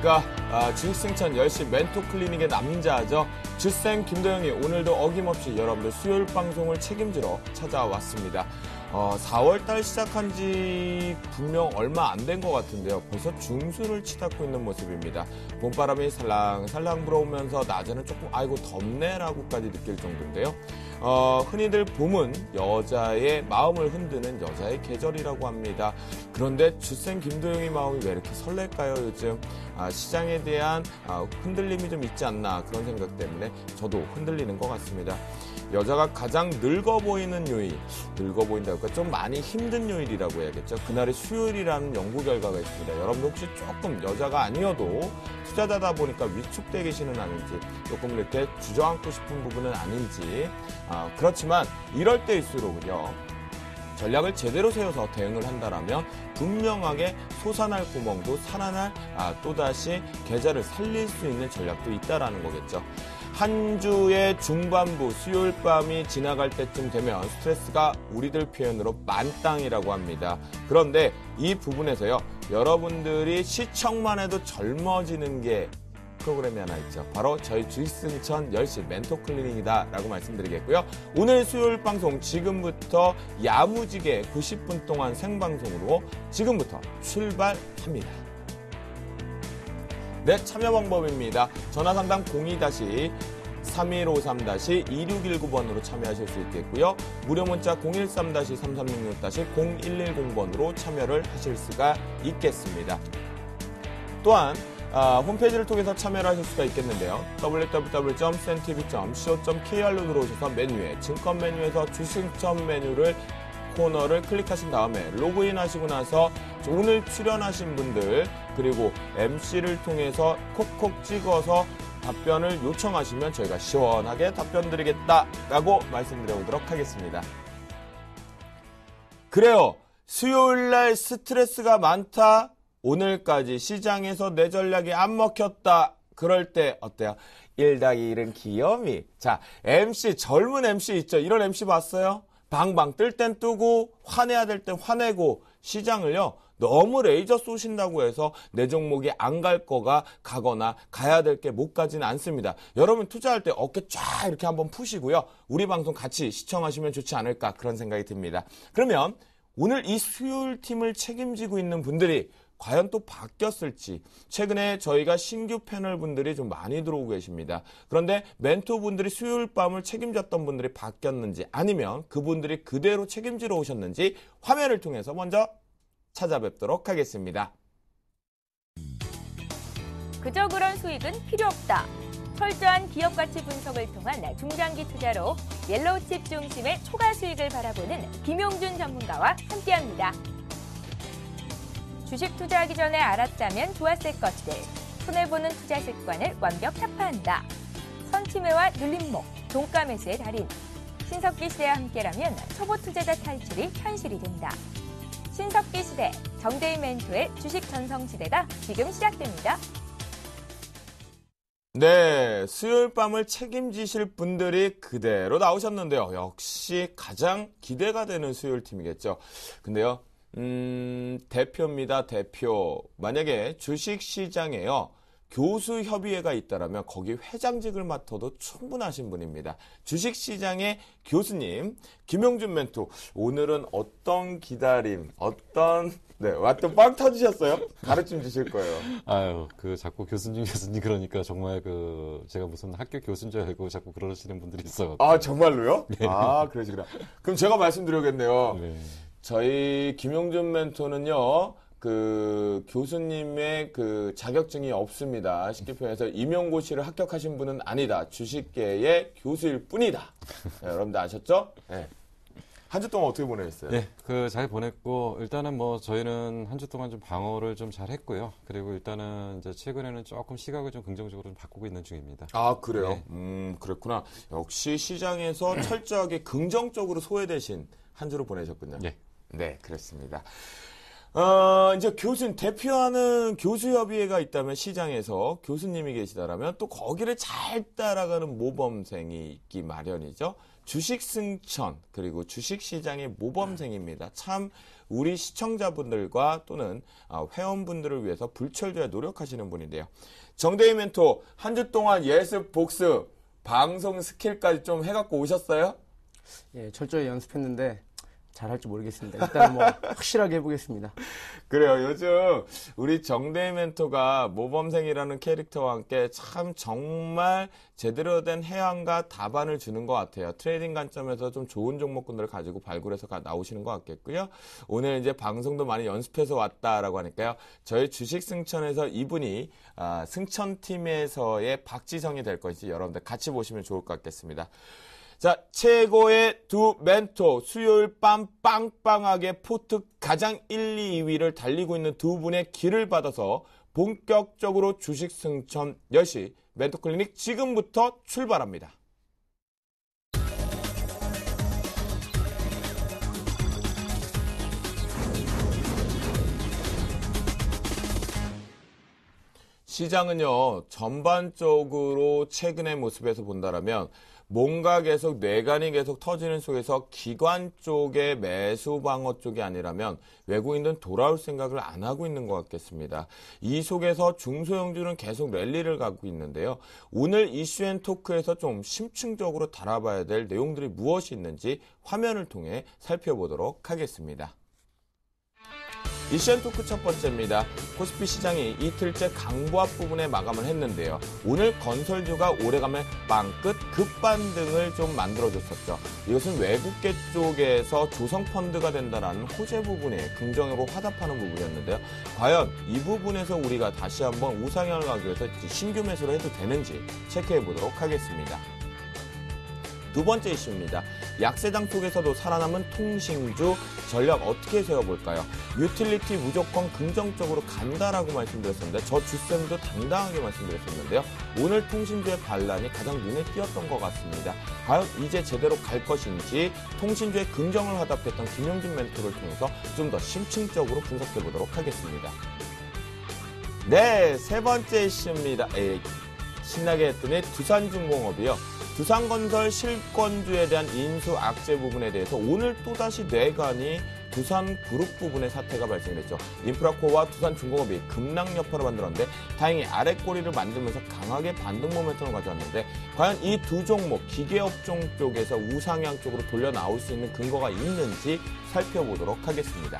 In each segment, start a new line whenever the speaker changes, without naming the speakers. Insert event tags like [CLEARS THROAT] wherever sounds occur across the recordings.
보니까 그러니까, 아, 지식승천 0시 멘토 클리닉의 남자죠. 주생 김도영이 오늘도 어김없이 여러분들 수요일 방송을 책임지러 찾아왔습니다. 어, 4월달 시작한 지 분명 얼마 안 된 것 같은데요. 벌써 중수를 치닫고 있는 모습입니다. 봄바람이 살랑살랑 불어오면서 낮에는 조금 아이고 덥네라고까지 느낄 정도인데요. 어, 흔히들 봄은 여자의 마음을 흔드는 여자의 계절이라고 합니다. 그런데 주생 김도영의 마음이 왜 이렇게 설렐까요 요즘? 아, 시장에 대한 아, 흔들림이 좀 있지 않나 그런 생각 때문에 저도 흔들리는 것 같습니다. 여자가 가장 늙어 보이는 요일, 늙어 보인다 그러니까 좀 많이 힘든 요일이라고 해야겠죠. 그날의 수요일이라는 연구 결과가 있습니다. 여러분 혹시 조금 여자가 아니어도 투자자다 보니까 위축되 계시는 아닌지 조금 이렇게 주저앉고 싶은 부분은 아닌지 아, 그렇지만 이럴 때일수록요 은 전략을 제대로 세워서 대응을 한다라면 분명하게 솟아날 구멍도 살아날 아, 또다시 계좌를 살릴 수 있는 전략도 있다라는 거겠죠. 한 주의 중반부 수요일 밤이 지나갈 때쯤 되면 스트레스가 우리들 표현으로 만땅이라고 합니다. 그런데 이 부분에서요. 여러분들이 시청만 해도 젊어지는 게 프로그램이 하나 있죠. 바로 저희 주식승천 10시 멘토 클리닝이다라고 말씀드리겠고요. 오늘 수요일 방송 지금부터 야무지게 90분 동안 생방송으로 지금부터 출발합니다. 네, 참여 방법입니다. 전화 상담 02다시 3153-2619번으로 참여하실 수 있겠고요. 무료 문자 013-3366-0110번으로 참여를 하실 수가 있겠습니다. 또한 아, 홈페이지를 통해서 참여를 하실 수가 있겠는데요. www.centv.co.kr로 들어오셔서 메뉴에 증권 메뉴에서 주식점 메뉴를 코너를 클릭하신 다음에 로그인 하시고 나서 오늘 출연하신 분들 그리고 MC를 통해서 콕콕 찍어서 답변을 요청하시면 저희가 시원하게 답변 드리겠다라고 말씀드려보도록 하겠습니다. 그래요. 수요일 날 스트레스가 많다. 오늘까지 시장에서 내 전략이 안 먹혔다. 그럴 때 어때요? 1 더하기 1은 귀염이. 자, MC, 젊은 MC 있죠? 이런 MC 봤어요? 방방 뜰 땐 뜨고 화내야 될 땐 화내고 시장을요 너무 레이저 쏘신다고 해서 내 종목이 안 갈 거가 가거나 가야 될 게 못가진 않습니다. 여러분 투자할 때 어깨 쫙 이렇게 한번 푸시고요. 우리 방송 같이 시청하시면 좋지 않을까 그런 생각이 듭니다. 그러면 오늘 이 수요일 팀을 책임지고 있는 분들이 과연 또 바뀌었을지 최근에 저희가 신규 패널 분들이 좀 많이 들어오고 계십니다. 그런데 멘토 분들이 수요일 밤을 책임졌던 분들이 바뀌었는지 아니면 그분들이 그대로 책임지러 오셨는지 화면을 통해서 먼저 찾아뵙도록 하겠습니다.
그저 그런 수익은 필요 없다. 철저한 기업 가치 분석을 통한 중장기 투자로 옐로우칩
중심의 초과 수익을 바라보는 김용준 전문가와 함께합니다. 주식 투자하기 전에 알았다면 좋았을 것들. 손해보는 투자 습관을 완벽 타파한다. 선티매와 눌림목, 돈가 매수의 달인. 신석기 시대와 함께라면 초보 투자자 탈출이 현실이 된다. 신석기 시대,
정대인 멘토의 주식 전성 시대가 지금 시작됩니다.
네, 수요일 밤을 책임지실 분들이 그대로 나오셨는데요. 역시 가장 기대가 되는 수요일 팀이겠죠. 근데요, 음, 대표입니다. 대표. 만약에 주식 시장에요. 교수 협의회가 있다라면 거기 회장직을 맡아도 충분하신 분입니다. 주식 시장의 교수님 김용준 멘토 오늘은 어떤 기다림, 어떤 네, 왔던 빵 터지셨어요? 가르침
주실 거예요. 아유, 그 자꾸 교수님 교수님 그러니까 정말 그 제가 무슨 학교 교수인 줄 알고 자꾸 그러시는 분들이 있어. 요아 정말로요? 네. 아
그러시구나. 그럼 제가 말씀드려야겠네요. 네. 저희 김용준 멘토는요, 그 교수님의 그 자격증이 없습니다. 쉽게 표현해서 임용고시를 합격하신 분은 아니다. 주식계의 교수일 뿐이다. 네, 여러분들 아셨죠? 네. 한주 동안 어떻게 보내셨어요? 네,
그 잘 보냈고 일단은 뭐 저희는 한 주 동안 좀 방어를 좀 잘 했고요. 그리고 일단은 이제 최근에는 조금 시각을 좀 긍정적으로 좀 바꾸고 있는 중입니다. 아 그래요? 네.
음 그렇구나. 역시 시장에서 철저하게 긍정적으로 소외되신 한 주로 보내셨군요. 네. 네, 그렇습니다. 어, 이제 교수 님 대표하는 교수협의회가 있다면 시장에서 교수님이 계시다라면 또 거기를 잘 따라가는 모범생이 있기 마련이죠. 주식 승천 그리고 주식 시장의 모범생입니다. 참 우리 시청자분들과 또는 어, 회원분들을 위해서 불철저에 노력하시는 분인데요. 정대희 멘토 한 주 동안 예습 복습 방송 스킬까지 좀 해갖고 오셨어요?
예, 철저히 연습했는데 잘할지 모르겠습니다. 일단 뭐 [LAUGHS] 확실하게 해보겠습니다.
그래요. 요즘 우리 정대희 멘토가 모범생이라는 캐릭터와 함께 참 정말 제대로 된 해안과 답안을 주는 것 같아요. 트레이딩 관점에서 좀 좋은 종목군들을 가지고 발굴해서 나오시는 것 같겠고요. 오늘 이제 방송도 많이 연습해서 왔다라고 하니까요. 저희 주식 승천에서 이분이 아, 승천팀에서의 박지성이 될 것인지 여러분들 같이 보시면 좋을 것 같겠습니다. 자, 최고의 두 멘토, 수요일 밤 빵빵하게 포트 가장 1, 2, 위를 달리고 있는 두 분의 길을 받아서 본격적으로 주식 승천 10시 멘토 클리닉 지금부터 출발합니다. 시장은요, 전반적으로 최근의 모습에서 본다라면 뭔가 계속 뇌관이 계속 터지는 속에서 기관 쪽에 매수 방어 쪽이 아니라면 외국인들은 돌아올 생각을 안 하고 있는 것 같겠습니다. 이 속에서 중소형주는 계속 랠리를 갖고 있는데요. 오늘 이슈앤토크에서 좀 심층적으로 달아봐야 될 내용들이 무엇이 있는지 화면을 통해 살펴보도록 하겠습니다. 이션 토크 첫 번째입니다. 코스피 시장이 이틀째 강보합 부분에 마감을 했는데요. 오늘 건설주가 오래가면 빵 끝 급반등을 좀 만들어줬었죠. 이것은 외국계 쪽에서 조성펀드가 된다라는 호재 부분에 긍정으로 화답하는 부분이었는데요. 과연 이 부분에서 우리가 다시 한번 우상향을 가기 위해서 신규 매수를 해도 되는지 체크해 보도록 하겠습니다. 두 번째 이슈입니다. 약세장 속에서도 살아남은 통신주 전략 어떻게 세워볼까요? 유틸리티 무조건 긍정적으로 간다라고 말씀드렸었는데 저 주쌤도 당당하게 말씀드렸었는데요. 오늘 통신주의 반란이 가장 눈에 띄었던 것 같습니다. 과연 이제 제대로 갈 것인지 통신주의 긍정을 화답했던 김용진 멘토를 통해서 좀 더 심층적으로 분석해보도록 하겠습니다. 네, 세 번째 이슈입니다. 에이, 신나게 했더니 두산중공업이요. 두산건설 실권주에 대한 인수 악재 부분에 대해서 오늘 또다시 뇌관이 두산그룹 부분의 사태가 발생했죠. 인프라코와 두산중공업이 급락 여파를 만들었는데 다행히 아래 꼬리를 만들면서 강하게 반등 모멘텀을 가져왔는데 과연 이 두 종목 기계업종 쪽에서 우상향 쪽으로 돌려 나올 수 있는 근거가 있는지 살펴보도록 하겠습니다.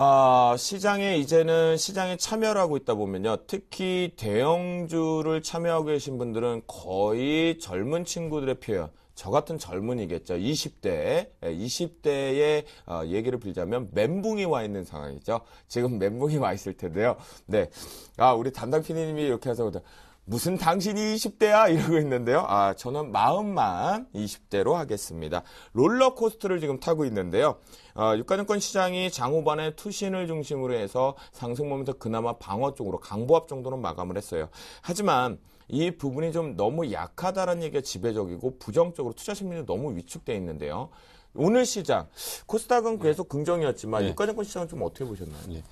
아, 시장에 이제는 시장에 참여를 하고 있다 보면요. 특히 대형주를 참여하고 계신 분들은 거의 젊은 친구들의 표현. 저 같은 젊은이겠죠. 20대, 20대의 예, 어, 얘기를 빌자면 멘붕이 와 있는 상황이죠. 지금 멘붕이 와 있을 텐데요. 네. 아, 우리 담당 PD님이 이렇게 해서 무슨 당신이 20대야? 이러고 있는데요. 아, 저는 마음만 20대로 하겠습니다. 롤러코스터를 지금 타고 있는데요. 유가증권 아, 시장이 장 후반에 투신을 중심으로 해서 상승 모멘트 그나마 방어 쪽으로 강보합 정도는 마감을 했어요. 하지만 이 부분이 좀 너무 약하다라는 얘기가 지배적이고 부정적으로 투자 심리는 너무 위축돼 있는데요. 오늘 시장 코스닥은 계속 네. 긍정이었지만 네. 유가증권 시장은 좀 어떻게 보셨나요?
네.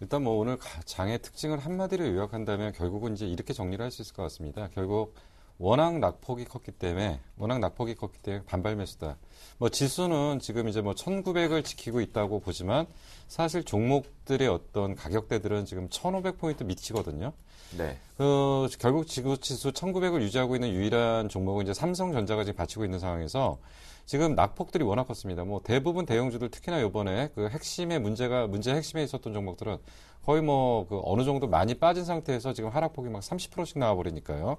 일단 뭐 오늘 장의 특징을 한마디로 요약한다면 결국은 이제 이렇게 정리를 할 수 있을 것 같습니다. 결국 워낙 낙폭이 컸기 때문에 워낙 낙폭이 컸기 때문에 반발 매수다. 뭐 지수는 지금 이제 뭐 1900을 지키고 있다고 보지만 사실 종목들의 어떤 가격대들은 지금 1500포인트 미치거든요 네. 그 결국 지구 지수 1900을 유지하고 있는 유일한 종목은 이제 삼성전자가 지금 받치고 있는 상황에서 지금 낙폭들이 워낙 컸습니다. 뭐 대부분 대형주들 특히나 요번에 그 핵심의 문제가 문제 핵심에 있었던 종목들은 거의 뭐 그 어느 정도 많이 빠진 상태에서 지금 하락폭이 막 30%씩 나와 버리니까요.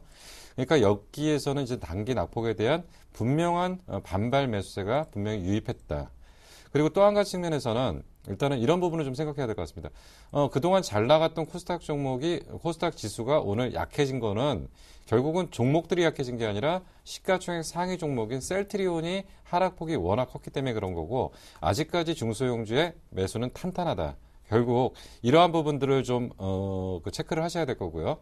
그러니까 여기에서는 이제 단기 낙폭에 대한 분명한 어, 반발 매수세가 분명히 유입했다. 그리고 또 한 가지 측면에서는 일단은 이런 부분을 좀 생각해야 될 것 같습니다. 어, 그동안 잘 나갔던 코스닥 종목이 코스닥 지수가 오늘 약해진 거는 결국은 종목들이 약해진 게 아니라 시가총액 상위 종목인 셀트리온이 하락폭이 워낙 컸기 때문에 그런 거고 아직까지 중소형주의 매수는 탄탄하다. 결국 이러한 부분들을 좀 어, 그 체크를 하셔야 될 거고요.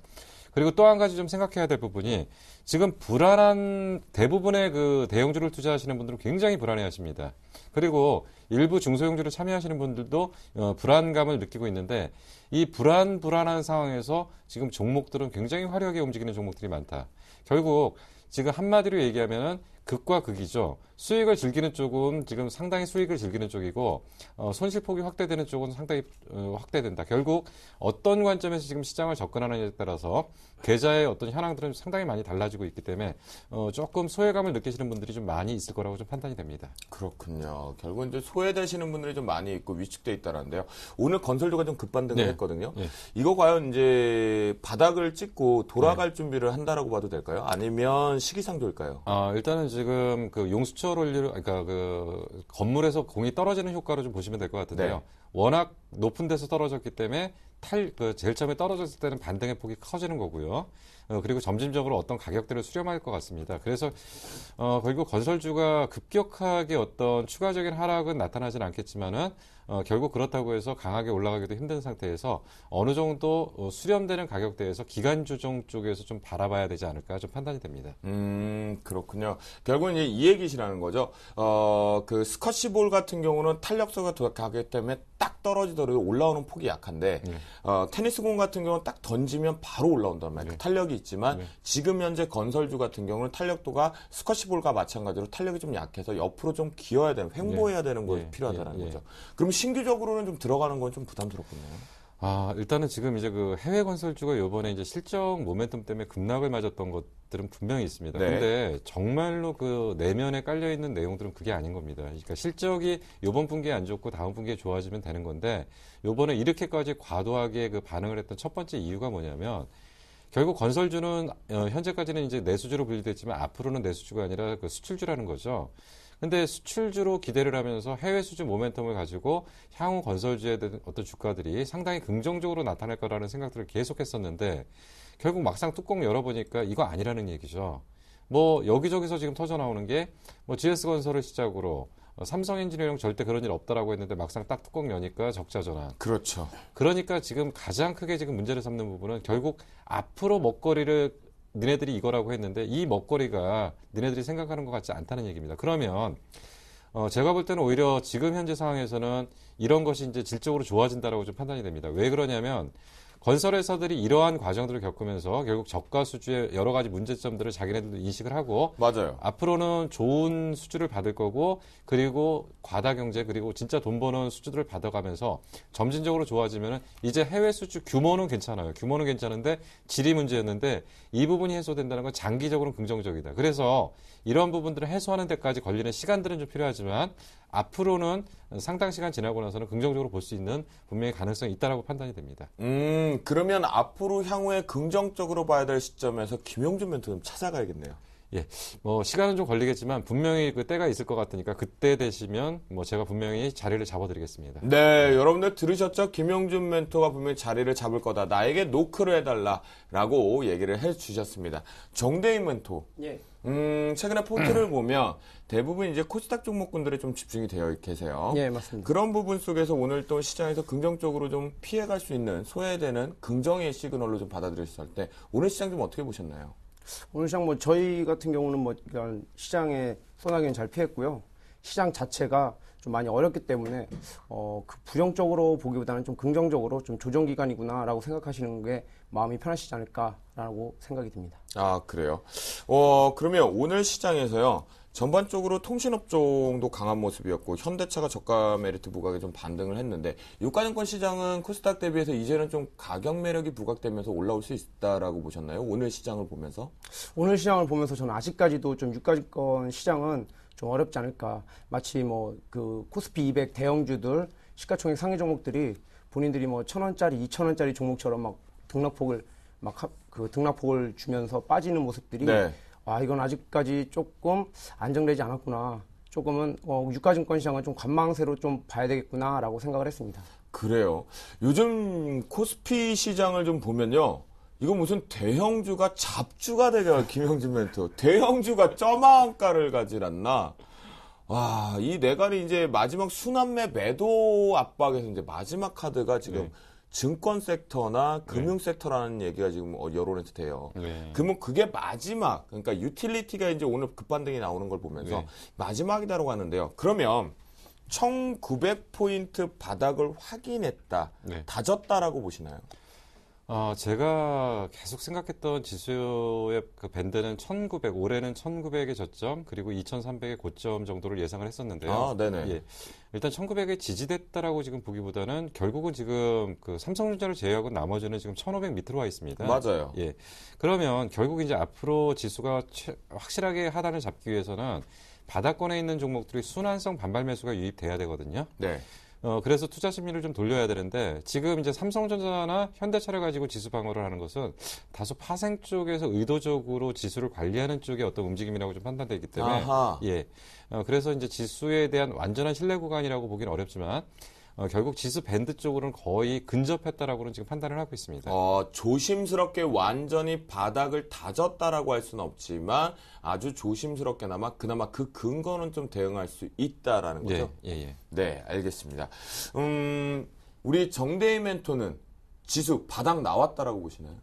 그리고 또 한 가지 좀 생각해야 될 부분이 지금 불안한 대부분의 그 대형주를 투자하시는 분들은 굉장히 불안해하십니다. 그리고 일부 중소형주를 참여하시는 분들도 어, 불안감을 느끼고 있는데 이 불안 불안한 상황에서 지금 종목들은 굉장히 화려하게 움직이는 종목들이 많다. 결국 지금 한마디로 얘기하면은 극과 극이죠. 수익을 즐기는 쪽은 지금 상당히 수익을 즐기는 쪽이고 어, 손실폭이 확대되는 쪽은 상당히 어, 확대된다. 결국 어떤 관점에서 지금 시장을 접근하느냐에 따라서 계좌의 어떤 현황들은 상당히 많이 달라지고 있기 때문에 어, 조금 소외감을 느끼시는 분들이 좀 많이 있을 거라고 좀 판단이 됩니다. 그렇군요. 결국은 이제 소외되시는 분들이 좀 많이 있고
위축돼 있다는데요. 오늘 건설주가 좀 급반등을 네. 했거든요. 네. 이거 과연 이제
바닥을 찍고 돌아갈
네. 준비를 한다라고 봐도
될까요? 아니면 시기상조일까요? 아, 일단은 이제 지금 그 용수철 올리로 그러니까 그 건물에서 공이 떨어지는 효과를좀 보시면 될 것 같은데요. 네. 워낙 높은 데서 떨어졌기 때문에 탈 그 제일 처음에 떨어졌을 때는 반등의 폭이 커지는 거고요. 어, 그리고 점진적으로 어떤 가격대를 수렴할 것 같습니다. 그래서 어, 그리고 건설주가 급격하게 어떤 추가적인 하락은 나타나진 않겠지만은 어, 결국 그렇다고 해서 강하게 올라가기도 힘든 상태에서 어느 정도 어, 수렴되는 가격대에서 기간 조정 쪽에서 좀 바라봐야 되지 않을까 좀 판단이 됩니다. 음 그렇군요.
결국은 이제 이 얘기시라는 거죠. 어 그스쿼시볼 같은 경우는 탄력소가 가기 때문에 딱 떨어지더라도 올라오는 폭이 약한데 네. 어, 테니스공 같은 경우는 딱 던지면 바로 올라온단 말이에요. 네. 그 탄력이 있지만 네. 지금 현재 건설주 같은 경우는 탄력도가 스쿼시볼과 마찬가지로 탄력이 좀 약해서 옆으로 좀 기어야 되는 네. 횡보해야 되는 것이 네. 필요하다는 네. 거죠. 그럼
신규적으로는 좀 들어가는 건 좀 부담스럽군요. 아, 일단은 지금 이제 그 해외 건설주가 요번에 이제 실적 모멘텀 때문에 급락을 맞았던 것들은 분명히 있습니다. 네. 근데 정말로 그 내면에 깔려 있는 내용들은 그게 아닌 겁니다. 그러니까 실적이 요번 분기에 안 좋고 다음 분기에 좋아지면 되는 건데 요번에 이렇게까지 과도하게 그 반응을 했던 첫 번째 이유가 뭐냐면 결국 건설주는 어, 현재까지는 이제 내수주로 분류됐지만 앞으로는 내수주가 아니라 그 수출주라는 거죠. 근데 수출주로 기대를 하면서 해외 수주 모멘텀을 가지고 향후 건설주에 대한 어떤 주가들이 상당히 긍정적으로 나타날 거라는 생각들을 계속했었는데 결국 막상 뚜껑 열어보니까 이거 아니라는 얘기죠. 뭐 여기저기서 지금 터져 나오는 게 뭐 GS 건설을 시작으로 어, 삼성 엔지니어링 절대 그런 일 없다라고 했는데 막상 딱 뚜껑 여니까 적자 전환. 그렇죠. 그러니까 지금 가장 크게 지금 문제를 삼는 부분은 결국 앞으로 먹거리를 니네들이 이거라고 했는데 이 먹거리가 니네들이 생각하는 것 같지 않다는 얘기입니다. 그러면 어, 제가 볼 때는 오히려 지금 현재 상황에서는 이런 것이 이제 질적으로 좋아진다라고 좀 판단이 됩니다. 왜 그러냐면 건설 회사들이 이러한 과정들을 겪으면서 결국 저가 수주의 여러 가지 문제점들을 자기네들도 인식을 하고 맞아요. 앞으로는 좋은 수주를 받을 거고 그리고 과다 경제 그리고 진짜 돈 버는 수주들을 받아가면서 점진적으로 좋아지면은 이제 해외 수주 규모는 괜찮아요. 규모는 괜찮은데 질이 문제였는데 이 부분이 해소된다는 건 장기적으로 긍정적이다. 그래서 이런 부분들을 해소하는 데까지 걸리는 시간들은 좀 필요하지만 앞으로는 상당 시간 지나고 나서는 긍정적으로 볼 수 있는 분명히 가능성이 있다라고 판단이 됩니다. 음, 그러면 앞으로 향후에
긍정적으로 봐야 될 시점에서 김용준 멘토님 찾아가야겠네요.
예, 뭐 시간은 좀 걸리겠지만 분명히 그 때가 있을 것 같으니까 그때 되시면 뭐 제가 분명히 자리를 잡아드리겠습니다. 네, 여러분들 들으셨죠? 김용준 멘토가 분명히 자리를 잡을 거다. 나에게 노크를
해달라라고 얘기를 해주셨습니다. 정대인 멘토. 예. 음, 최근에 포트를 음. 보면 대부분 이제 코스닥 종목군들에 좀 집중이 되어 계세요. 예, 맞습니다. 그런 부분 속에서 오늘 또 시장에서 긍정적으로 좀 피해갈 수 있는 소외되는 긍정의 시그널로 좀 받아들였을 때 오늘 시장 좀 어떻게 보셨나요?
오늘 시장 뭐 저희 같은 경우는 뭐시장에 그러니까 소나기는 잘 피했고요. 시장 자체가 좀 많이 어렵기 때문에 어, 그 부정적으로 보기보다는 좀 긍정적으로 좀 조정 기간이구나라고 생각하시는 게 마음이 편하시지 않을까라고 생각이 듭니다.
아 그래요. 어 그러면 오늘 시장에서요. 전반적으로 통신업종도 강한 모습이었고 현대차가 저가 메리트 부각에 좀 반등을 했는데 유가증권 시장은 코스닥 대비해서 이제는 좀 가격 매력이 부각되면서 올라올 수 있다라고 보셨나요? 오늘 시장을 보면서
오늘 시장을 보면서 저는 아직까지도 좀 유가증권 시장은 좀 어렵지 않을까. 마치 뭐 그 코스피 200 대형주들 시가총액 상위 종목들이 본인들이 뭐천 원짜리, 이천 원짜리 종목처럼 막 등락폭을 막 그 등락폭을 주면서 빠지는 모습들이 네. 와 아, 이건 아직까지 조금 안정되지 않았구나. 조금은 어, 유가증권 시장은 좀 관망세로 좀 봐야 되겠구나라고 생각을 했습니다.
그래요. 요즘 코스피 시장을 좀 보면요. 이건 무슨 대형주가 잡주가 되려 김영준 멘트. 대형주가 쩌마한가를 가질 않나. 와, 이 내관이 네 이제 마지막 순환매 매도 압박에서 이제 마지막 카드가 지금 네. 증권 섹터나 네. 금융 섹터라는 얘기가 지금 뭐 여론에서 돼요. 네. 그러면 그게 마지막, 그러니까 유틸리티가 이제 오늘 급반등이 나오는 걸 보면서 네. 마지막이다라고 하는데요. 그러면 1900포인트
바닥을 확인했다, 다졌다라고 보시나요? 어, 제가 계속 생각했던 지수의 그 밴드는 1900, 올해는 1900의 저점, 그리고 2300의 고점 정도를 예상을 했었는데요. 아, 네네. 예. 일단 1900에 지지됐다라고 지금 보기보다는 결국은 지금 그 삼성전자를 제외하고 나머지는 지금 1500 밑으로 와 있습니다. 맞아요. 예. 그러면 결국 이제 앞으로 지수가 최, 확실하게 하단을 잡기 위해서는 바닥권에 있는 종목들이 순환성 반발 매수가 유입돼야 되거든요. 네. 어, 그래서 투자 심리를 좀 돌려야 되는데 지금 이제 삼성전자나 현대차를 가지고 지수 방어를 하는 것은 다소 파생 쪽에서 의도적으로 지수를 관리하는 쪽의 어떤 움직임이라고 좀 판단되기 때문에 아하. 예. 어, 그래서 이제 지수에 대한 완전한 신뢰 구간이라고 보기는 어렵지만 어, 결국 지수 밴드 쪽으로는 거의 근접했다라고는 지금 판단을 하고 있습니다. 어, 조심스럽게
완전히 바닥을 다졌다라고 할 수는 없지만 아주 조심스럽게나마 그나마 그 근거는 좀 대응할 수 있다라는 네, 거죠. 예, 예, 예. 네, 알겠습니다. 음, 우리 정대희 멘토는 지수 바닥 나왔다라고 보시나요?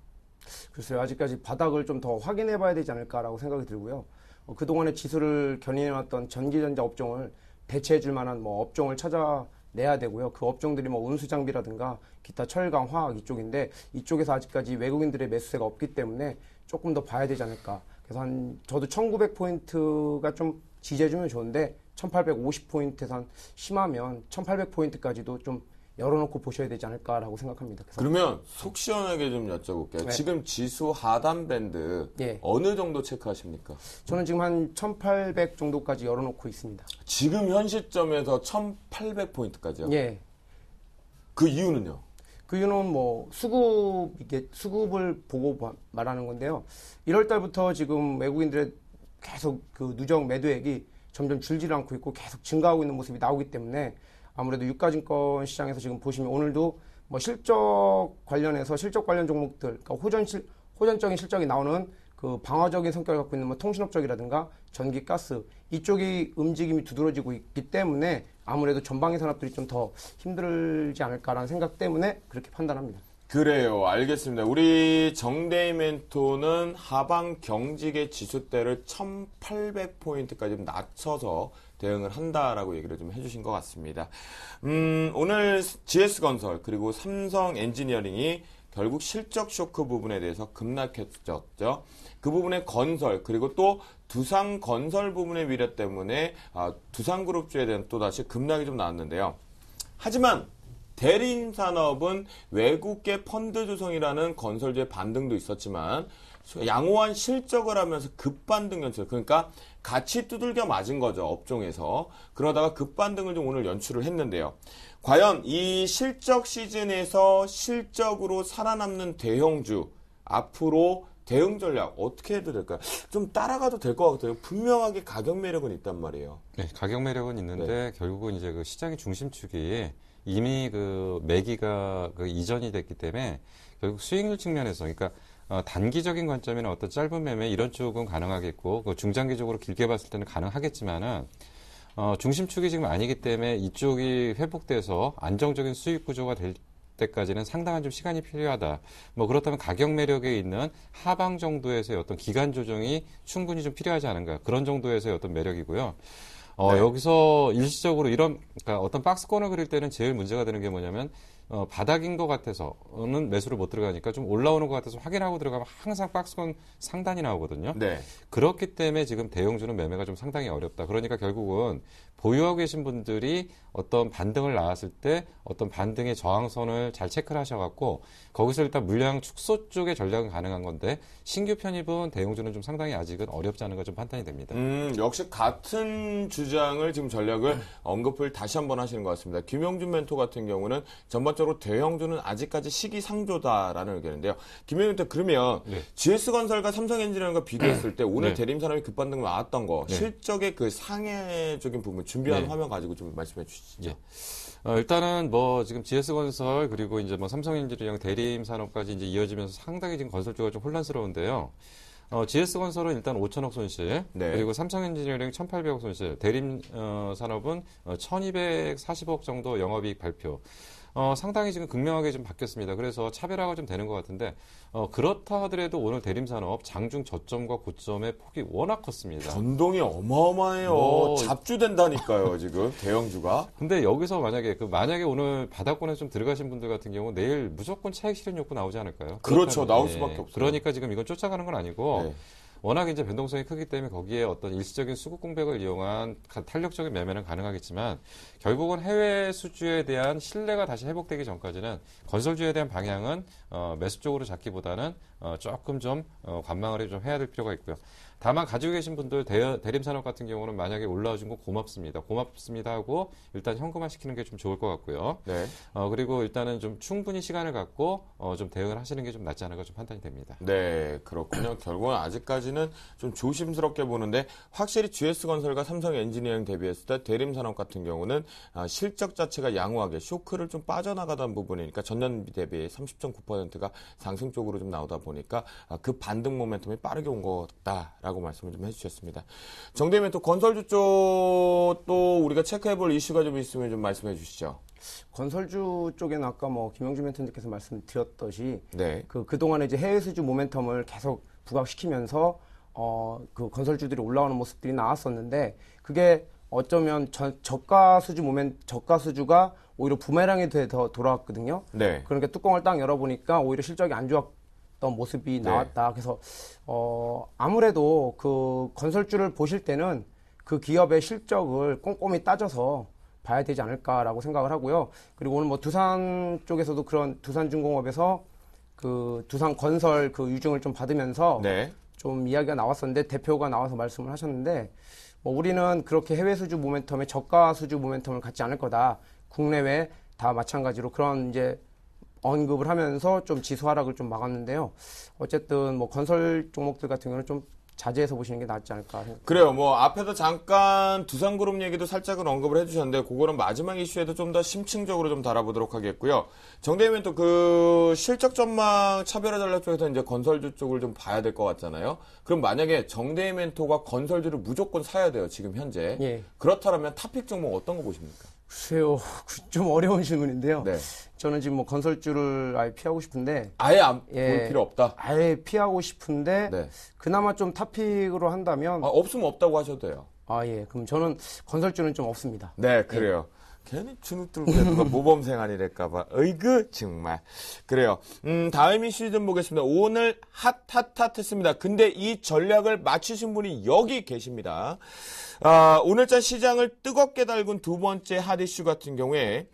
글쎄요, 아직까지 바닥을 좀 더 확인해 봐야 되지 않을까라고 생각이 들고요. 어, 그동안의 지수를 견인해왔던 전기전자 업종을 대체해 줄 만한 뭐 업종을 찾아 내야 되고요. 그 업종들이 뭐 운수 장비라든가 기타 철강, 화학 이쪽인데 이쪽에서 아직까지 외국인들의 매수세가 없기 때문에 조금 더 봐야 되지 않을까. 그래서 한 저도 1900포인트가 좀 지지해주면 좋은데 1850포인트에서 심하면 1800포인트까지도 좀 열어놓고 보셔야 되지 않을까라고 생각합니다. 그
그러면 속 시원하게 좀 여쭤볼게요. 네. 지금 지수 하단 밴드 네. 어느 정도 체크하십니까?
저는 지금 한 1800 정도까지 열어놓고 있습니다.
지금 현 시점에서 1800 포인트까지요? 예.
그 이유는요? 그 이유는 뭐 수급 이게 수급을 보고 말하는 건데요. 1월 달부터 지금 외국인들의 계속 그 누적 매도액이 점점 줄지 않고 있고 계속 증가하고 있는 모습이 나오기 때문에 아무래도 유가증권 시장에서 지금 보시면 오늘도 뭐 실적 관련해서 실적 관련 종목들, 그러니까 호전 실, 호전적인 실적이 나오는 그 방어적인 성격을 갖고 있는 뭐 통신업 적이라든가 전기, 가스 이쪽이 움직임이 두드러지고 있기 때문에 아무래도 전방위 산업들이 좀 더 힘들지 않을까라는 생각 때문에 그렇게 판단합니다.
그래요. 알겠습니다. 우리 정대희 멘토는 하방 경직의 지수대를 1800포인트까지 낮춰서 대응을 한다라고 얘기를 좀 해주신 것 같습니다. 음, 오늘 GS건설 그리고 삼성 엔지니어링이 결국 실적 쇼크 부분에 대해서 급락했었죠. 그부분의 건설 그리고 또 두산 건설 부분의 위래 때문에 아, 두산 그룹주에 대한 또 다시 급락이 좀 나왔는데요. 하지만 대림 산업은 외국계 펀드 조성이라는 건설주의 반등도 있었지만 양호한 실적을 하면서 급반등 연출. 그러니까 같이 두들겨 맞은 거죠. 업종에서. 그러다가 급반등을 좀 오늘 연출을 했는데요. 과연 이 실적 시즌에서 실적으로 살아남는 대형주 앞으로 대응 전략 어떻게 해도 될까요? 좀 따라가도 될 것 같아요. 분명하게 가격 매력은 있단 말이에요.
네, 가격 매력은 있는데 네. 결국은 이제 그 시장의 중심축이 이미 그 매기가 그 이전이 됐기 때문에 결국 수익률 측면에서 그러니까 어, 단기적인 관점이나 어떤 짧은 매매 이런 쪽은 가능하겠고 그 중장기적으로 길게 봤을 때는 가능하겠지만은 어, 중심축이 지금 아니기 때문에 이쪽이 회복돼서 안정적인 수익 구조가 될 때까지는 상당한 좀 시간이 필요하다. 뭐 그렇다면 가격 매력에 있는 하방 정도에서의 어떤 기간 조정이 충분히 좀 필요하지 않은가 그런 정도에서의 어떤 매력이고요. 어, 네. 여기서 일시적으로 이런, 그러니까 어떤 박스권을 그릴 때는 제일 문제가 되는 게 뭐냐면 어, 바닥인 것 같아서는 매수를 못 들어가니까 좀 올라오는 것 같아서 확인하고 들어가면 항상 박스권 상단이 나오거든요. 네. 그렇기 때문에 지금 대형주는 매매가 좀 상당히 어렵다. 그러니까 결국은 보유하고 계신 분들이 어떤 반등을 나왔을 때 어떤 반등의 저항선을 잘 체크를 하셔갖고 거기서 일단 물량 축소 쪽에 전략은 가능한 건데 신규 편입은 대형주는 좀 상당히 아직은 어렵지 않은가 좀 판단이 됩니다.
음, 역시 같은 주장을 지금 전략을 언급을 다시 한번 하시는 것 같습니다. 김영준 멘토 같은 경우는 전반적으로 대형주는 아직까지 시기상조다라는 의견인데요. 김영준 멘토 그러면 네. GS건설과 삼성엔지니어링과 비교했을 때 [CLEARS THROAT] 오늘 네. 대림산업이 급반등 나왔던 거 네. 실적의
그 상해적인 부분 준비한 네. 화면 가지고 좀 말씀해 주시죠. 네. 어, 일단은 뭐 지금 GS건설 그리고 이제 뭐 삼성인지랑 대림 산업까지 이제 이어지면서 상당히 지금 건설주가 좀 혼란스러운데요. 어, GS건설은 일단 5천억 손실, 네. 그리고 삼성엔지니어링 1,800억 손실, 대림 어, 산업은 1,240억 어, 정도 영업이익 발표. 어, 상당히 지금 극명하게 좀 바뀌었습니다. 그래서 차별화가 좀 되는 것 같은데 어, 그렇다 하더라도 오늘 대림산업 장중 저점과 고점의 폭이 워낙 컸습니다. 변동이 어마어마해요. 뭐... 잡주된다니까요 지금 대형주가. 근데 여기서 만약에 그 만약에 오늘 바닥권에 좀 들어가신 분들 같은 경우 내일 무조건 차익 실현 욕구 나오지 않을까요? 그렇죠 그렇다면, 나올 수밖에 네. 없어요. 그러니까 지금 이건 쫓아가는 건 아니고. 네. 워낙 이제 변동성이 크기 때문에 거기에 어떤 일시적인 수급 공백을 이용한 탄력적인 매매는 가능하겠지만 결국은 해외 수주에 대한 신뢰가 다시 회복되기 전까지는 건설주에 대한 방향은 어, 매수 쪽으로 잡기보다는 어, 조금 좀 어, 관망을 좀 해야 될 필요가 있고요. 다만 가지고 계신 분들 대림 산업 같은 경우는 만약에 올라와 준 거 고맙습니다. 고맙습니다 하고 일단 현금화 시키는 게 좀 좋을 것 같고요. 네. 어, 그리고 일단은 좀 충분히 시간을 갖고 어, 좀 대응을 하시는 게 좀 낫지 않을까 좀 판단이 됩니다. 네, 그렇군요. 결국은 아직까지는 좀 조심스럽게 보는데 확실히 GS건설과
삼성 엔지니어링 대비했을 때 대림 산업 같은 경우는 아, 실적 자체가 양호하게 쇼크를 좀 빠져나가던 부분이니까 전년 대비 30.9%가 상승 쪽으로 좀 나오다 보니까 아, 그 반등 모멘텀이 빠르게 온 것 같다. 라고 말씀을 좀 해주셨습니다. 정대면 또 건설주 쪽 또 우리가 체크해볼 이슈가 좀 있으면 좀 말씀해 주시죠.
건설주 쪽에는 아까 뭐 김영주 멘토님께서 말씀드렸듯이 네. 그 그동안에 이제 해외 수주 모멘텀을 계속 부각시키면서 어 그 건설주들이 올라오는 모습들이 나왔었는데 그게 어쩌면 저, 저가 수주 모멘 저가 수주가 오히려 부메랑이 돼서 돌아왔거든요. 네. 그러니까 뚜껑을 딱 열어보니까 오히려 실적이 안 좋았 고 어떤 모습이 네. 나왔다. 네. 그래서 어 아무래도 그 건설주를 보실 때는 그 기업의 실적을 꼼꼼히 따져서 봐야 되지 않을까라고 생각을 하고요. 그리고 오늘 뭐 두산 쪽에서도 그런 두산중공업에서 그 두산 건설 그 유증을 좀 받으면서 네. 좀 이야기가 나왔었는데 대표가 나와서 말씀을 하셨는데 뭐 우리는 그렇게 해외 수주 모멘텀에 저가 수주 모멘텀을 갖지 않을 거다. 국내외 다 마찬가지로 그런 이제 언급을 하면서 좀 지수 하락을 좀 막았는데요. 어쨌든 뭐 건설 종목들 같은 경우는 좀 자제해서 보시는 게 낫지 않을까 생각
그래요. 뭐 앞에서 잠깐 두산그룹 얘기도 살짝은 언급을 해주셨는데 그거는 마지막 이슈에도 좀 더 심층적으로 좀 달아보도록 하겠고요. 정대면 또그 실적 전망 차별화 전략 쪽에서 이제 건설주 쪽을 좀 봐야 될 것 같잖아요. 그럼 만약에 정대멘토가 건설주를 무조건 사야 돼요. 지금 현재. 예. 그렇다면 타픽 종목 어떤 거 보십니까?
글쎄요, [LAUGHS] 좀 어려운 질문인데요. 네. 저는 지금 뭐 건설주를 아예 피하고 싶은데 아예
안 예, 볼 필요 없다. 아예
피하고 싶은데 네. 그나마 좀 탑픽으로 한다면 아, 없으면 없다고 하셔도 돼요. 아 예, 그럼 저는 건설주는 좀 없습니다.
네, 그래요. 괜히 주눅 들고 누가 그 모범생 아니랄까봐. 어이그 정말. 그래요. 음, 다음 이슈 좀 보겠습니다. 오늘 핫핫핫 했습니다. 근데 이 전략을 맞추신 분이 여기 계십니다. 아, 오늘자 시장을 뜨겁게 달군 두 번째 핫 이슈 같은 경우에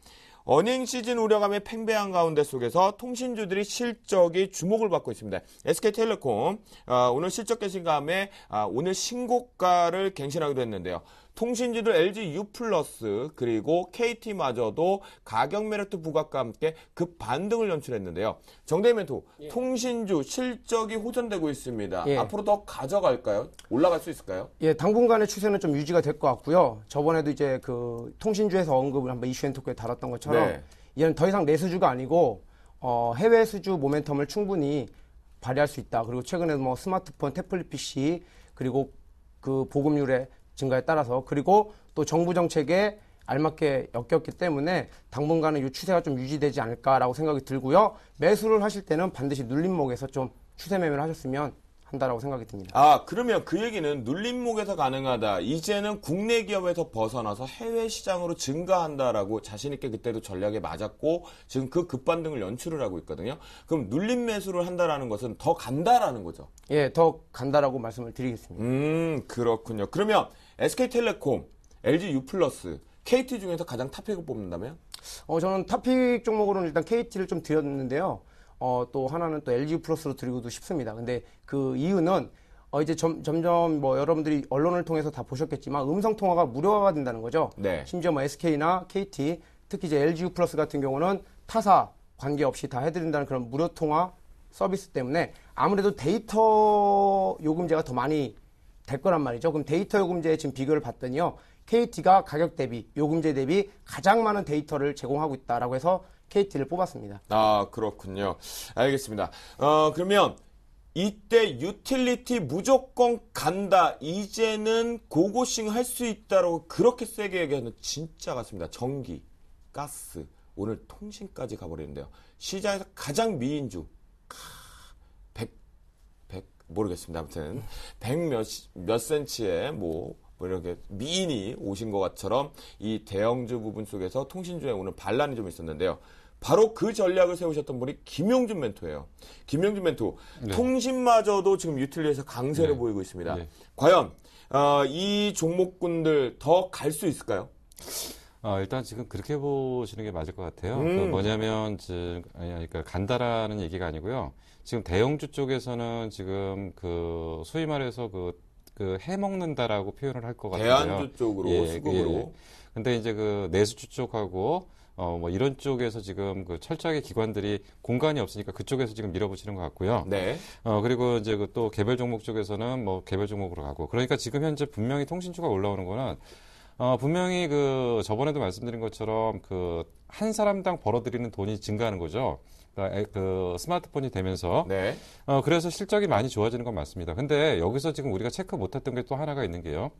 어닝 시즌 우려감의 팽배한 가운데 속에서 통신주들이 실적이 주목을 받고 있습니다. SK텔레콤 아, 오늘 실적 개신감에 아, 오늘 신고가를 갱신하기도 했는데요. 통신지도 LG U 플러스 그리고 KT마저도 가격 메리트 부각과 함께 급 반등을 연출했는데요. 정대희 멘토 예. 통신주 실적이 호전되고 있습니다. 예. 앞으로 더 가져갈까요? 올라갈 수 있을까요?
예, 당분간의 추세는 좀 유지가 될 것 같고요. 저번에도 이제 그 통신주에서 언급을 한번 이슈엔토크에 달았던 것처럼 네. 얘는 더 이상 내수주가 아니고 어, 해외 수주 모멘텀을 충분히 발휘할 수 있다. 그리고 최근에 뭐 스마트폰, 태플릿 PC 그리고 그 보급률의 증가에 따라서 그리고 또 정부 정책에 알맞게 엮였기 때문에 당분간은 이 추세가 좀 유지되지 않을까라고 생각이 들고요. 매수를 하실 때는 반드시 눌림목에서 좀 추세 매매를 하셨으면 한다라고 생각이 듭니다.
아, 그러면 그 얘기는 눌림목에서 가능하다. 이제는 국내 기업에서 벗어나서 해외 시장으로 증가한다라고 자신있게 그때도 전략에 맞았고 지금 그 급반등을 연출을 하고 있거든요. 그럼 눌림 매수를 한다라는 것은 더 간다라는 거죠. 예, 더 간다라고 말씀을 드리겠습니다. 음, 그렇군요. 그러면 SK텔레콤,
LG U 플러스, KT 중에서 가장 탑픽을 뽑는다면? 어, 저는 탑픽 종목으로는 일단 KT를 좀 드렸는데요. 어, 또 하나는 또 LG U 플러스로 드리고도 싶습니다. 근데 그 이유는 어, 이제 점, 점점 뭐 여러분들이 언론을 통해서 다 보셨겠지만 음성 통화가 무료화가 된다는 거죠. 네. 심지어 뭐 SK나 KT, 특히 이제 LG U 플러스 같은 경우는 타사 관계없이 다 해드린다는 그런 무료 통화 서비스 때문에 아무래도 데이터 요금제가 더 많이 될 거란 말이죠. 그럼 데이터 요금제 지금 비교를 봤더니요. KT가 가격 대비, 요금제 대비 가장 많은 데이터를 제공하고 있다라고 해서 KT를 뽑았습니다.
아, 그렇군요. 알겠습니다. 어, 그러면 이때 유틸리티 무조건 간다. 이제는 고고싱 할 수 있다라고 그렇게 세게 얘기하는 진짜 같습니다. 전기, 가스, 오늘 통신까지 가버리는데요. 시장에서 가장 미인중. 모르겠습니다. 아무튼 100 몇몇 센치의 뭐, 뭐 이렇게 미인이 오신 것처럼이 대형주 부분 속에서 통신주에 오는 반란이 좀 있었는데요. 바로 그 전략을 세우셨던 분이 김용준 멘토예요. 김용준 멘토 네. 통신마저도 지금 유틸리에서 강세를 네. 보이고 있습니다. 네. 과연 어, 이 종목군들 더 갈 수 있을까요?
어, 일단 지금 그렇게 보시는 게 맞을 것 같아요. 음. 그 뭐냐면 지금 아니 그러니까 간다라는 얘기가 아니고요. 지금 대형주 쪽에서는 지금 그 소위 말해서 그, 그 해먹는다라고 표현을 할 것 같아요. 대안주 쪽으로 예, 수급으로. 예, 예. 근데 이제 그 내수주 쪽하고 어, 뭐 이런 쪽에서 지금 그 철저하게 기관들이 공간이 없으니까 그쪽에서 지금 밀어붙이는 것 같고요. 네. 어, 그리고 이제 그 또 개별 종목 쪽에서는 뭐 개별 종목으로 가고 그러니까 지금 현재 분명히 통신주가 올라오는 거는 어, 분명히 그 저번에도 말씀드린 것처럼 그 한 사람당 벌어들이는 돈이 증가하는 거죠. 그러니까 그 스마트폰이 되면서 네. 어, 그래서 실적이 많이 좋아지는 건 맞습니다. 근데 여기서 지금 우리가 체크 못했던 게 또 하나가 있는 게요.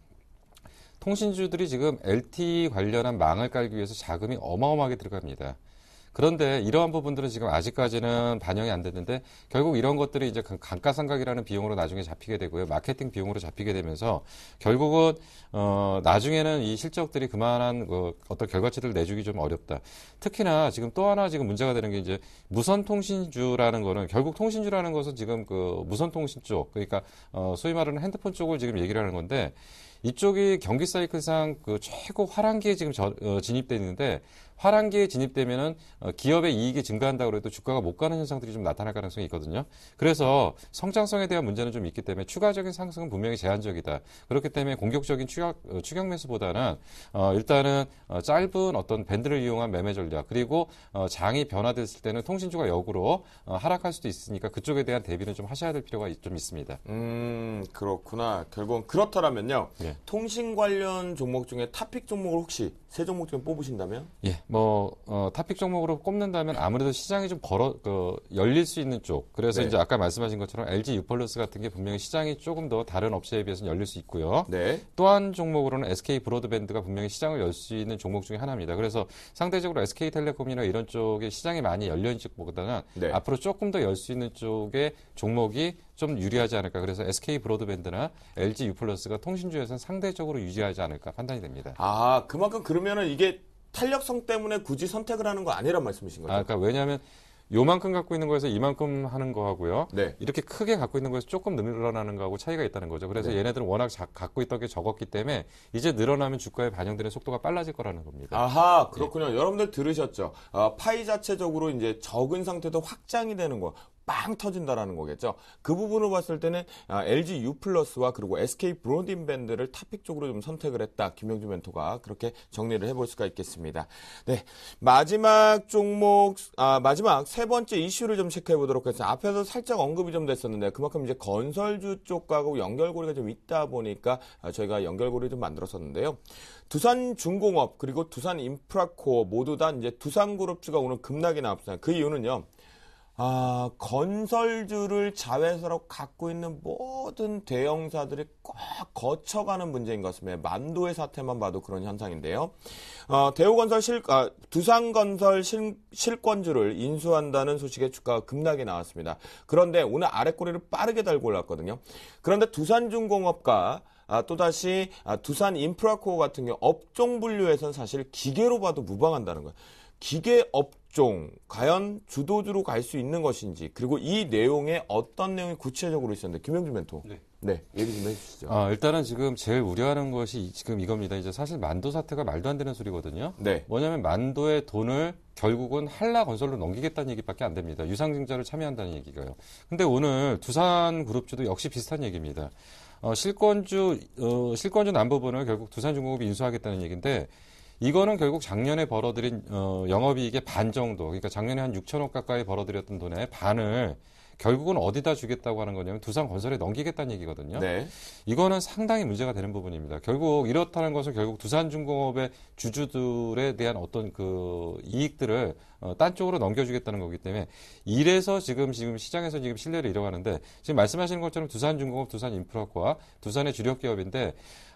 통신주들이 지금 LTE 관련한 망을 깔기 위해서 자금이 어마어마하게 들어갑니다. 그런데 이러한 부분들은 지금 아직까지는 반영이 안 됐는데 결국 이런 것들이 이제 감가상각이라는 비용으로 나중에 잡히게 되고요. 마케팅 비용으로 잡히게 되면서 결국은 어 나중에는 이 실적들이 그만한 그 어떤 결과치를 내주기 좀 어렵다. 특히나 지금 또 하나 지금 문제가 되는 게 이제 무선 통신주라는 거는 결국 통신주라는 것은 지금 그 무선 통신 쪽 그러니까 어 소위 말하는 핸드폰 쪽을 지금 얘기를 하는 건데 이쪽이 경기 사이클상 그 최고 화랑기에 지금 저, 어, 진입돼 있는데 하락기에 진입되면은 어, 기업의 이익이 증가한다고 해도 주가가 못 가는 현상들이 좀 나타날 가능성이 있거든요. 그래서 성장성에 대한 문제는 좀 있기 때문에 추가적인 상승은 분명히 제한적이다. 그렇기 때문에 공격적인 추격, 어, 추격 매수보다는 어, 일단은 어, 짧은 어떤 밴드를 이용한 매매 전략 그리고 어, 장이 변화됐을 때는 통신주가 역으로 어, 하락할 수도 있으니까 그쪽에 대한 대비는 좀 하셔야 될 필요가 좀 있습니다.
음
그렇구나. 결국은 그렇더라면요 예. 통신 관련
종목 중에 탑픽 종목을 혹시 세 종목 중에 뽑으신다면?
예. 뭐 어, 탑픽 종목으로 꼽는다면 아무래도 시장이 좀 벌어 그, 열릴 수 있는 쪽. 그래서 네. 이제 아까 말씀하신 것처럼 LG 유플러스 같은 게 분명히 시장이 조금 더 다른 업체에 비해서는 열릴 수 있고요. 네. 또한 종목으로는 SK 브로드밴드가 분명히 시장을 열 수 있는 종목 중에 하나입니다. 그래서 상대적으로 SK텔레콤이나 이런 쪽에 시장이 많이 열려 있는 쪽보다는 네. 앞으로 조금 더 열 수 있는 쪽의 종목이 좀 유리하지 않을까. 그래서 SK 브로드밴드나 LG 유플러스가 통신주에서는 상대적으로 유지하지 않을까 판단이 됩니다. 아, 그만큼 그러면은 이게 탄력성 때문에 굳이 선택을 하는 거 아니란 말씀이신 거죠? 아, 그러니까 왜냐하면 요만큼 갖고 있는 거에서 이만큼 하는 거하고요. 네. 이렇게 크게 갖고 있는 거에서 조금 늘어나는 거하고 차이가 있다는 거죠. 그래서 네. 얘네들은 워낙 자, 갖고 있던 게 적었기 때문에 이제 늘어나면 주가에 반영되는 속도가 빨라질 거라는 겁니다. 아하, 그렇군요. 네. 여러분들 들으셨죠? 아,
파이
자체적으로 이제 적은 상태도 확장이 되는 거. 빵 터진다라는 거겠죠. 그 부분을 봤을 때는 LG 아, U 플러스와 그리고 SK 브로딘 밴드를 탑픽 쪽으로 좀 선택을 했다. 김영주 멘토가 그렇게 정리를 해볼 수가 있겠습니다. 네 마지막 종목 아, 마지막 세 번째 이슈를 좀 체크해 보도록 하겠습니다. 앞에서 살짝 언급이 좀 됐었는데 그만큼 이제 건설주 쪽하고 연결고리가 좀 있다 보니까 아, 저희가 연결고리 좀 만들었었는데요. 두산 중공업 그리고 두산 인프라코어 모두 다 이제 두산 그룹주가 오늘 급락이 나왔습니다. 그 이유는요. 아, 건설주를 자회사로 갖고 있는 모든 대형사들이 꼭 거쳐가는 문제인 것 같습니다. 만도의 사태만 봐도 그런 현상인데요. 어, 대우건설 실, 아, 두산건설 실, 실권주를 인수한다는 소식에 주가가 급락이 나왔습니다. 그런데 오늘 아랫꼬리를 빠르게 달고 올랐거든요. 그런데 두산중공업과 아, 또다시 아, 두산인프라코어 같은 경우 업종 분류에선 사실 기계로 봐도 무방한다는 거예요. 기계 업종 과연 주도주로 갈 수 있는 것인지 그리고 이 내용에 어떤 내용이 구체적으로 있었는데 김영준 멘토. 네. 네, 얘기 좀 해주시죠. 아,
일단은 지금 제일 우려하는 것이 지금 이겁니다. 이제 사실 만도 사태가 말도 안 되는 소리거든요. 네. 뭐냐면 만도의 돈을 결국은 한라건설로 넘기겠다는 얘기밖에 안 됩니다. 유상증자를 참여한다는 얘기가요. 근데 오늘 두산그룹주도 역시 비슷한 얘기입니다. 어, 실권주 어, 실권주 남부분을 결국 두산중공업이 인수하겠다는 얘기인데 이거는 결국 작년에 벌어들인 어, 영업이익의 반 정도, 그러니까 작년에 한 6천억 가까이 벌어들였던 돈의 반을 결국은 어디다 주겠다고 하는 거냐면 두산 건설에 넘기겠다는 얘기거든요. 네. 이거는 상당히 문제가 되는 부분입니다. 결국 이렇다는 것은 결국 두산중공업의 주주들에 대한 어떤 그 이익들을 어, 딴 쪽으로 넘겨주겠다는 거기 때문에 이래서 지금 지금 시장에서 지금 신뢰를 잃어가는데 지금 말씀하시는 것처럼 두산중공업, 두산인프라과 두산의 주력 기업인데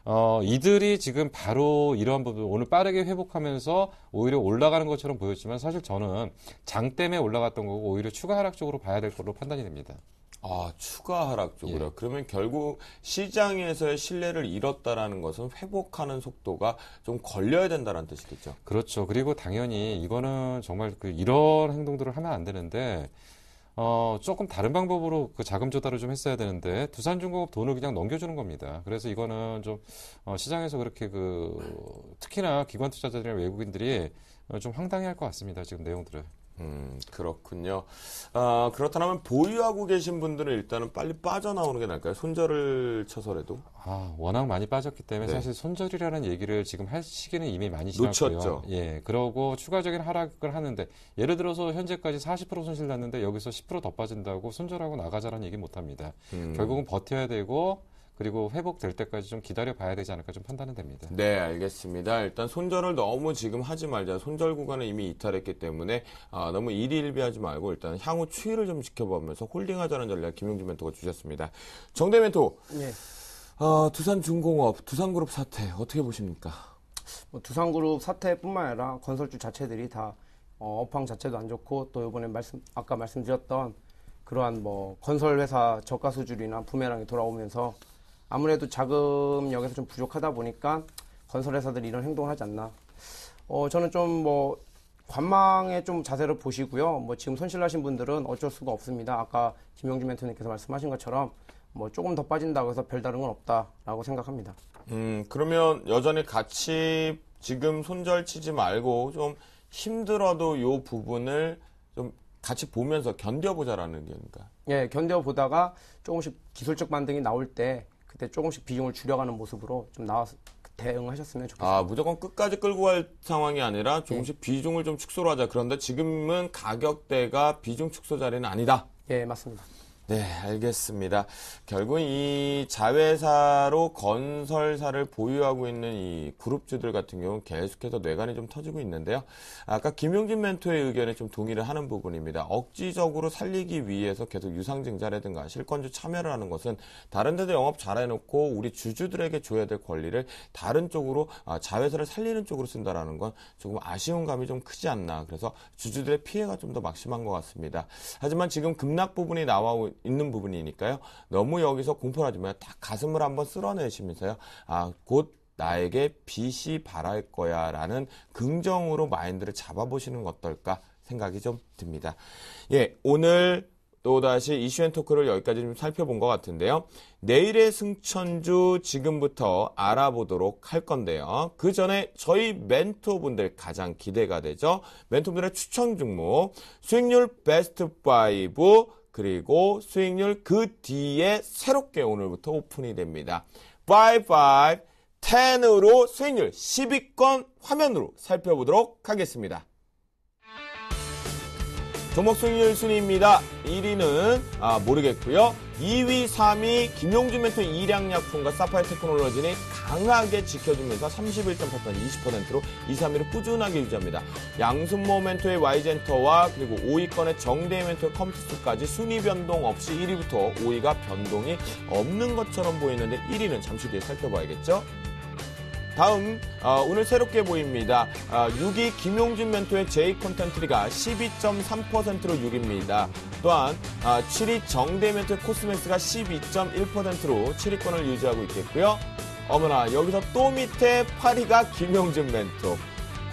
어, 이들이 지금 바로 이러한 부분 오늘 빠르게 회복하면서 오히려 올라가는 것처럼 보였지만 사실 저는 장 때문에 올라갔던 거고 오히려 추가 하락 쪽으로 봐야 될 걸로 판단이 됩니다. 아, 추가
하락 쪽으로. 예. 그러면 결국 시장에서의 신뢰를 잃었다라는 것은 회복하는 속도가 좀 걸려야 된다는 뜻이겠죠.
그렇죠. 그리고 당연히 이거는 정말 그 이런 행동들을 하면 안 되는데 어, 조금 다른 방법으로 그 자금 조달을 좀 했어야 되는데 두산중공업 돈을 그냥 넘겨주는 겁니다. 그래서 이거는 좀 어, 시장에서 그렇게 그 특히나 기관 투자자들이나 외국인들이 어, 좀 황당해할 것 같습니다. 지금 내용들을. 음, 그렇군요. 아, 그렇다면 보유하고 계신 분들은 일단은 빨리 빠져나오는 게 나을까요? 손절을 쳐서라도? 아, 워낙 많이 빠졌기 때문에 네. 사실 손절이라는 얘기를 지금 할 시기는 이미 많이 지났고요. 놓쳤죠. 예, 그러고 추가적인 하락을 하는데 예를 들어서 현재까지 40% 손실 났는데 여기서 10%더 빠진다고 손절하고 나가자라는 얘기 못 합니다. 음. 결국은 버텨야 되고 그리고 회복될 때까지 좀 기다려 봐야 되지 않을까 좀 판단은 됩니다. 네, 알겠습니다. 일단 손절을 너무 지금 하지 말자. 손절 구간은 이미 이탈했기 때문에
아, 너무 일일비하지 말고 일단 향후 추이를 좀 지켜보면서 홀딩하자는 전략 김용주 멘토가 주셨습니다. 정대 멘토. 네. 어, 아, 두산중공업, 두산그룹 사태 어떻게 보십니까?
뭐, 두산그룹 사태뿐만 아니라 건설주 자체들이 다 어, 업황 자체도 안 좋고 또 이번에 말씀 아까 말씀드렸던 그러한 뭐 건설 회사 저가 수주이나 부메랑이 돌아오면서 아무래도 자금력에서 좀 부족하다 보니까 건설회사들이 이런 행동을 하지 않나. 어, 저는 좀 뭐, 관망에 좀 자세를 보시고요. 뭐, 지금 손실 나신 분들은 어쩔 수가 없습니다. 아까 김영주 멘토님께서 말씀하신 것처럼 뭐, 조금 더 빠진다고 해서 별다른 건 없다라고 생각합니다.
음, 그러면 여전히 같이 지금 손절치지 말고 좀 힘들어도 요 부분을 좀 같이 보면서 견뎌보자라는 게견인가
예, 견뎌보다가 조금씩 기술적 반등이 나올 때 그때 조금씩 비중을 줄여가는 모습으로 좀 나와서 대응하셨으면
좋겠습니다. 아, 무조건 끝까지 끌고 갈 상황이 아니라 조금씩 예. 비중을 좀 축소를 하자. 그런데 지금은 가격대가 비중 축소 자리는 아니다. 예, 맞습니다. 네, 알겠습니다. 결국 이 자회사로 건설사를 보유하고 있는 이 그룹주들 같은 경우는 계속해서 뇌관이 좀 터지고 있는데요. 아까 김용진 멘토의 의견에 좀 동의를 하는 부분입니다. 억지적으로 살리기 위해서 계속 유상증자라든가 실권주 참여를 하는 것은 다른 데도 영업 잘해놓고 우리 주주들에게 줘야 될 권리를 다른 쪽으로 아, 자회사를 살리는 쪽으로 쓴다라는 건 조금 아쉬운 감이 좀 크지 않나. 그래서 주주들의 피해가 좀 더 막심한 것 같습니다. 하지만 지금 급락 부분이 나와 있는 부분이니까요. 너무 여기서 공포하지 마요. 다 가슴을 한번 쓸어내시면서요. 아, 곧 나에게 빛이 바랄 거야 라는 긍정으로 마인드를 잡아보시는 것 어떨까 생각이 좀 듭니다. 예, 오늘 또다시 이슈앤 토크를 여기까지 좀 살펴본 것 같은데요. 내일의 승천주 지금부터 알아보도록 할 건데요. 그 전에 저희 멘토분들 가장 기대가 되죠. 멘토분들의 추천 종목 수익률 베스트 5 그리고 수익률 그 뒤에 새롭게 오늘부터 오픈이 됩니다. 5, 5, 10으로 수익률 10위권 화면으로 살펴보도록 하겠습니다. 조목 순위율 순위입니다. 1위는 아, 모르겠고요. 2위, 3위 김용준 멘토 일양약품과 사파이 테크놀로지는 강하게 지켜주면서 31.8% 20%로 2, 3위를 꾸준하게 유지합니다. 양승모 멘토의 와이젠터와 그리고 5위권의 정대 멘토의 컴퓨터까지 순위 변동 없이 1위부터 5위가 변동이 없는 것처럼 보이는데 1위는 잠시 뒤에 살펴봐야겠죠. 다음 어, 오늘 새롭게 보입니다. 어, 6위 김용진 멘토의 J 콘텐트리가 12.3%로 6위입니다. 또한 어, 7위 정대 멘토의 코스맥스가 12.1%로 7위권을 유지하고 있겠고요. 어머나 여기서 또 밑에 8위가 김용진 멘토.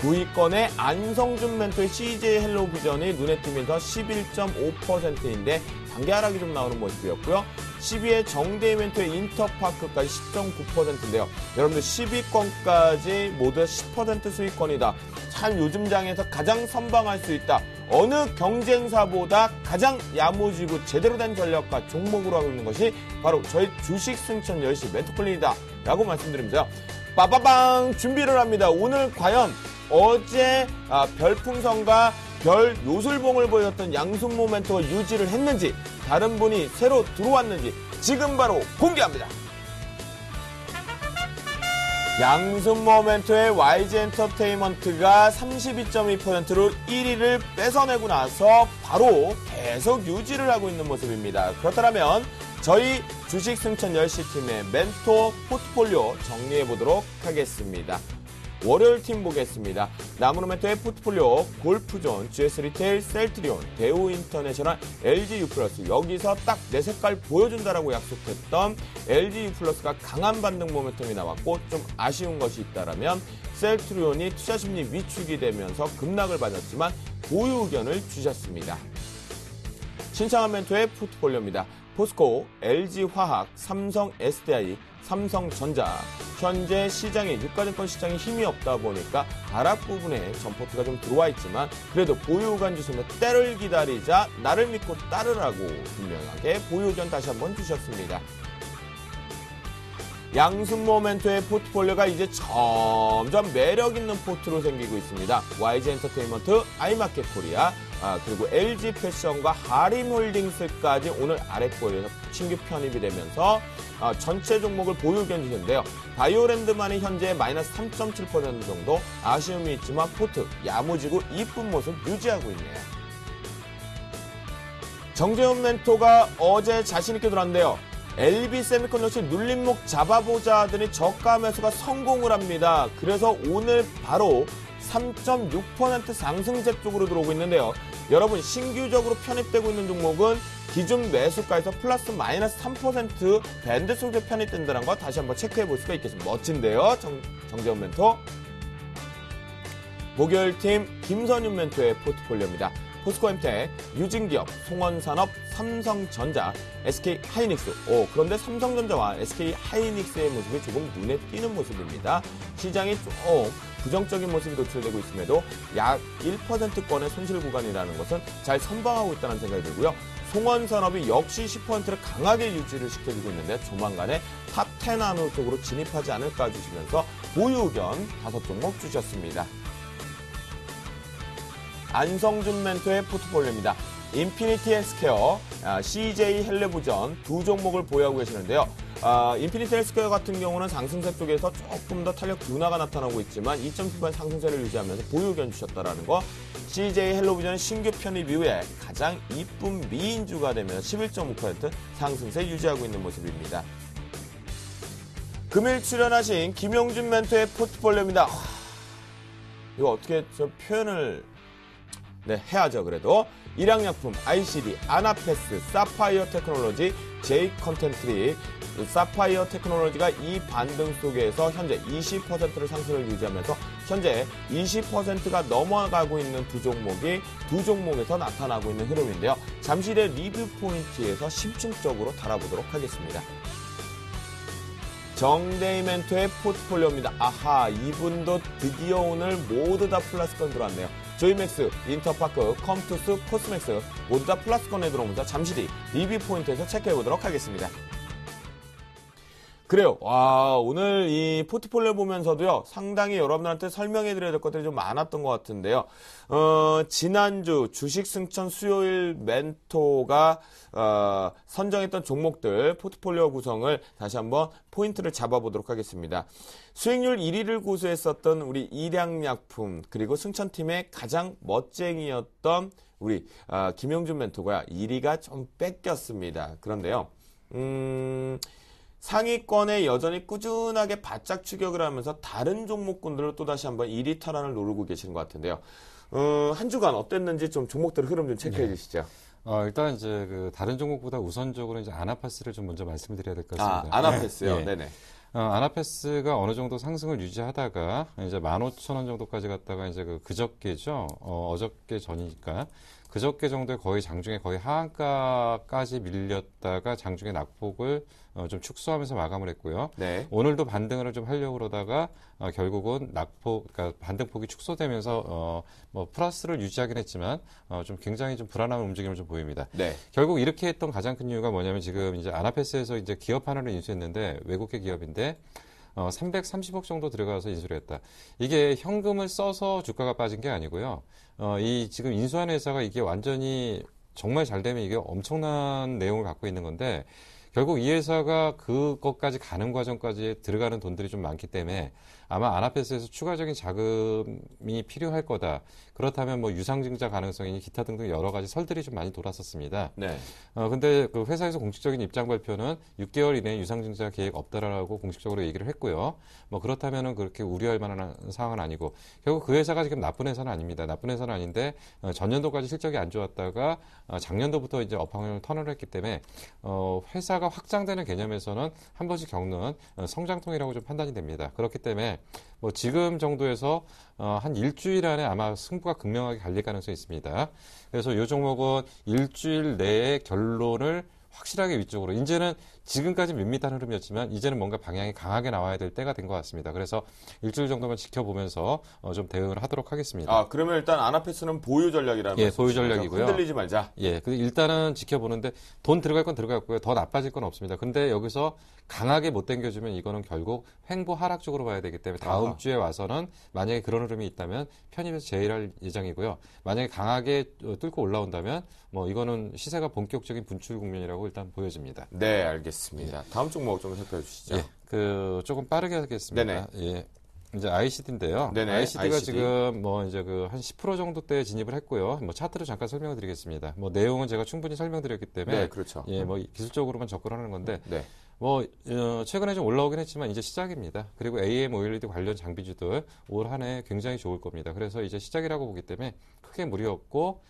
도위권의 안성준 멘토의 CJ 헬로비전이 눈에 띄면서 11.5%인데 단계 하락이 좀 나오는 모습이었고요. 10위의 정대희 멘토의 인터파크까지 10.9%인데요. 여러분들 10위권까지 모두 10% 수익권이다. 참 요즘 장에서 가장 선방할 수 있다. 어느 경쟁사보다 가장 야무지고 제대로 된 전략과 종목으로 하고 있는 것이 바로 저희 주식 승천 10시 멘토클린이다. 라고 말씀드립니다. 빠바방 준비를 합니다. 오늘 과연 어제 아, 별풍선과 별 요술봉을 보였던 양손 모멘토가 유지를 했는지 다른 분이 새로 들어왔는지 지금 바로 공개합니다. 양손 모멘토의 YG 엔터테인먼트가 32.2%로 1위를 뺏어내고 나서 바로 계속 유지를 하고 있는 모습입니다. 그렇다면 저희 주식 승천 10시 팀의 멘토 포트폴리오 정리해 보도록 하겠습니다. 월요일 팀 보겠습니다. 나무로멘토의 포트폴리오, 골프존, GS 리테일, 셀트리온, 대우 인터내셔널, LG 플러스 여기서 딱 내 색깔 보여준다라고 약속했던 LG 플러스가 강한 반등 모멘텀이 나왔고 좀 아쉬운 것이 있다라면 셀트리온이 투자 심리 위축이 되면서 급락을 받았지만 보유 의견을 주셨습니다. 신창한 멘토의 포트폴리오입니다. 포스코, LG화학, 삼성 SDI, 삼성전자. 현재 시장에 유가증권 시장에 힘이 없다 보니까 가락 부분에 점포트가 좀 들어와 있지만 그래도 보유의 주소는 때를 기다리자 나를 믿고 따르라고 분명하게 보유전 다시 한번 주셨습니다. 양순 모멘트의 포트폴리오가 이제 점점 매력 있는 포트로 생기고 있습니다. YG 엔터테인먼트, 아이마켓 코리아, 아, 그리고 LG 패션과 하림홀딩스까지 오늘 아래꼬리에서 신규 편입이 되면서 아, 전체 종목을 보유 견지인데요. 바이오랜드만이 현재 마이너스 3.7% 정도 아쉬움이 있지만 포트 야무지고 이쁜 모습 유지하고 있네요. 정재훈 멘토가 어제 자신있게 들었는데요 LB 세미컨덕시 눌림목 잡아보자 하더니 저가 매수가 성공을 합니다. 그래서 오늘 바로 3.6% 상승세 쪽으로 들어오고 있는데요. 여러분 신규적으로 편입되고 있는 종목은 기준 매수가에서 플러스 마이너스 3% 밴드 속에 편입된다는 거 다시 한번 체크해 볼 수가 있겠습니다. 멋진데요. 정, 정재훈 멘토. 목요일팀 김선윤 멘토의 포트폴리오입니다. 포스코엠테 유진기업, 송원산업, 삼성전자, SK하이닉스. 오, 그런데 삼성전자와 SK하이닉스의 모습이 조금 눈에 띄는 모습입니다. 시장이 조금 부정적인 모습이 노출되고 있음에도 약 1%권의 손실 구간이라는 것은 잘 선방하고 있다는 생각이 들고요. 송원산업이 역시 10%를 강하게 유지를 시켜주고 있는데 조만간에 탑 10 안으로 쪽으로 진입하지 않을까 주시면서 보유 의견 다섯 종목 주셨습니다. 안성준 멘토의 포트폴리오입니다. 인피니티 헬스케어, 아, CJ 헬레보전 두 종목을 보유하고 계시는데요. 아, 인피니트 헬스케어 같은 경우는 상승세 쪽에서 조금 더 탄력 둔화가 나타나고 있지만 2.9간 상승세를 유지하면서 보유견 주셨다라는 거 CJ 헬로비전 신규 편입 이후에 가장 이쁜 미인주가 되면서 11.5% 상승세 유지하고 있는 모습입니다. 금일 출연하신 김용준 멘토의 포트폴리오입니다. 이거 어떻게 저 표현을 네, 해야죠. 그래도 일양약품, ICD, 아나패스, 사파이어 테크놀로지, J 컨텐트리 사파이어 테크놀로지가 이 반등 속에서 현재 20%를 상승을 유지하면서 현재 20%가 넘어가고 있는 두 종목이 두 종목에서 나타나고 있는 흐름인데요. 잠시 뒤에 리뷰 포인트에서 심층적으로 달아보도록 하겠습니다. 정데이멘토의 포트폴리오입니다. 아하, 이분도 드디어 오늘 모두 다 플러스권 들어왔네요. 조이맥스 인터파크, 컴투스, 코스맥스 모두 다플라스권에 들어옵니다. 잠시 뒤 리뷰 포인트에서 체크해보도록 하겠습니다. 그래요. 와, 오늘 이 포트폴리오 보면서도요, 상당히 여러분들한테 설명해 드려야 될 것들이 좀 많았던 것 같은데요. 어, 지난주 주식 승천 수요일 멘토가, 어, 선정했던 종목들, 포트폴리오 구성을 다시 한번 포인트를 잡아보도록 하겠습니다. 수익률 1위를 고수했었던 우리 일양약품 그리고 승천팀의 가장 멋쟁이였던 우리 어, 김용준 멘토가 1위가 좀 뺏겼습니다. 그런데요. 음... 상위권에 여전히 꾸준하게 바짝 추격을 하면서 다른 종목군들을 또다시 한번 1위 탈환을 노르고 계시는 것 같은데요. 어, 한 주간 어땠는지 좀 종목들 흐름 좀 체크해 네. 주시죠.
어, 일단 이제 그 다른 종목보다 우선적으로 이제 아나파스를 좀 먼저 말씀드려야 될 것 같습니다. 아, 아나파스요? 네. 네네. 어, 아나페스가 어느 정도 상승을 유지하다가 이제 15,000원 정도까지 갔다가 이제 그 그저께죠. 어, 어저께 전이니까 그저께 정도에 거의 장중에 거의 하한가까지 밀렸다가 장중에 낙폭을 어, 좀 축소하면서 마감을 했고요. 네. 오늘도 반등을 좀 하려고 그러다가 어, 결국은 낙폭, 그러니까 반등폭이 축소되면서 어, 뭐 플러스를 유지하긴 했지만 어, 좀 굉장히 좀 불안한 움직임을 좀 보입니다. 네. 결국 이렇게 했던 가장 큰 이유가 뭐냐면 지금 이제 아나페스에서 이제 기업 하나를 인수했는데 외국계 기업인데 어, 330억 정도 들어가서 인수를 했다. 이게 현금을 써서 주가가 빠진 게 아니고요. 어, 이 지금 인수한 회사가 이게 완전히 정말 잘 되면 이게 엄청난 내용을 갖고 있는 건데 결국 이 회사가 그것까지 가는 과정까지 들어가는 돈들이 좀 많기 때문에 아마 아나페스에서 추가적인 자금이 필요할 거다. 그렇다면 뭐 유상증자 가능성이니 기타 등등 여러 가지 설들이 좀 많이 돌았었습니다. 네. 어, 근데 그 회사에서 공식적인 입장 발표는 6개월 이내에 유상증자 계획 없다라고 공식적으로 얘기를 했고요. 뭐 그렇다면은 그렇게 우려할 만한 상황은 아니고 결국 그 회사가 지금 나쁜 회사는 아닙니다. 나쁜 회사는 아닌데 어, 전년도까지 실적이 안 좋았다가 어, 작년도부터 이제 업황을 터널을했기 때문에 어, 회사가 확장되는 개념에서는 한 번씩 겪는 어, 성장통이라고 좀 판단이 됩니다. 그렇기 때문에 뭐 지금 정도에서 어, 한 일주일 안에 아마 승부가 극명하게 갈릴 가능성이 있습니다. 그래서 요 종목은 일주일 내에 결론을 확실하게 위쪽으로 이제는 지금까지 밋밋한 흐름이었지만 이제는 뭔가 방향이 강하게 나와야 될 때가 된 것 같습니다. 그래서 일주일 정도만 지켜보면서 어, 좀 대응을 하도록 하겠습니다.
아 그러면 일단 아나페스는 보유 전략이라는 예, 보유 전략이고요. 흔들리지
말자. 예, 근데 일단은 지켜보는데 돈 들어갈 건 들어갔고요. 더 나빠질 건 없습니다. 근데 여기서 강하게 못 당겨주면 이거는 결국 횡보 하락 쪽으로 봐야 되기 때문에 다음 아하. 주에 와서는 만약에 그런 흐름이 있다면 편입해서 제일할 예정이고요. 만약에 강하게 어, 뚫고 올라온다면 뭐 이거는 시세가 본격적인 분출 국면이라고 일단 보여집니다. 네, 알겠습니다. 알겠습니다. 예. 다음 종목 좀 살펴주시죠. 예, 그 조금 빠르게 하겠습니다. 네네. 예. 이제 ICD인데요. 네네, ICD가 ICD. 지금 뭐 이제 그 한 10% 정도 때 진입을 했고요. 뭐차트를 잠깐 설명을 드리겠습니다. 뭐 내용은 제가 충분히 설명드렸기 때문에 네, 그렇죠. 예, 뭐 기술적으로만 접근하는 건데 네. 뭐 어, 최근에 좀 올라오긴 했지만 이제 시작입니다. 그리고 AM OLED 관련 장비주들 올 한해 굉장히 좋을 겁니다. 그래서 이제 시작이라고 보기 때문에 크게 무리 없고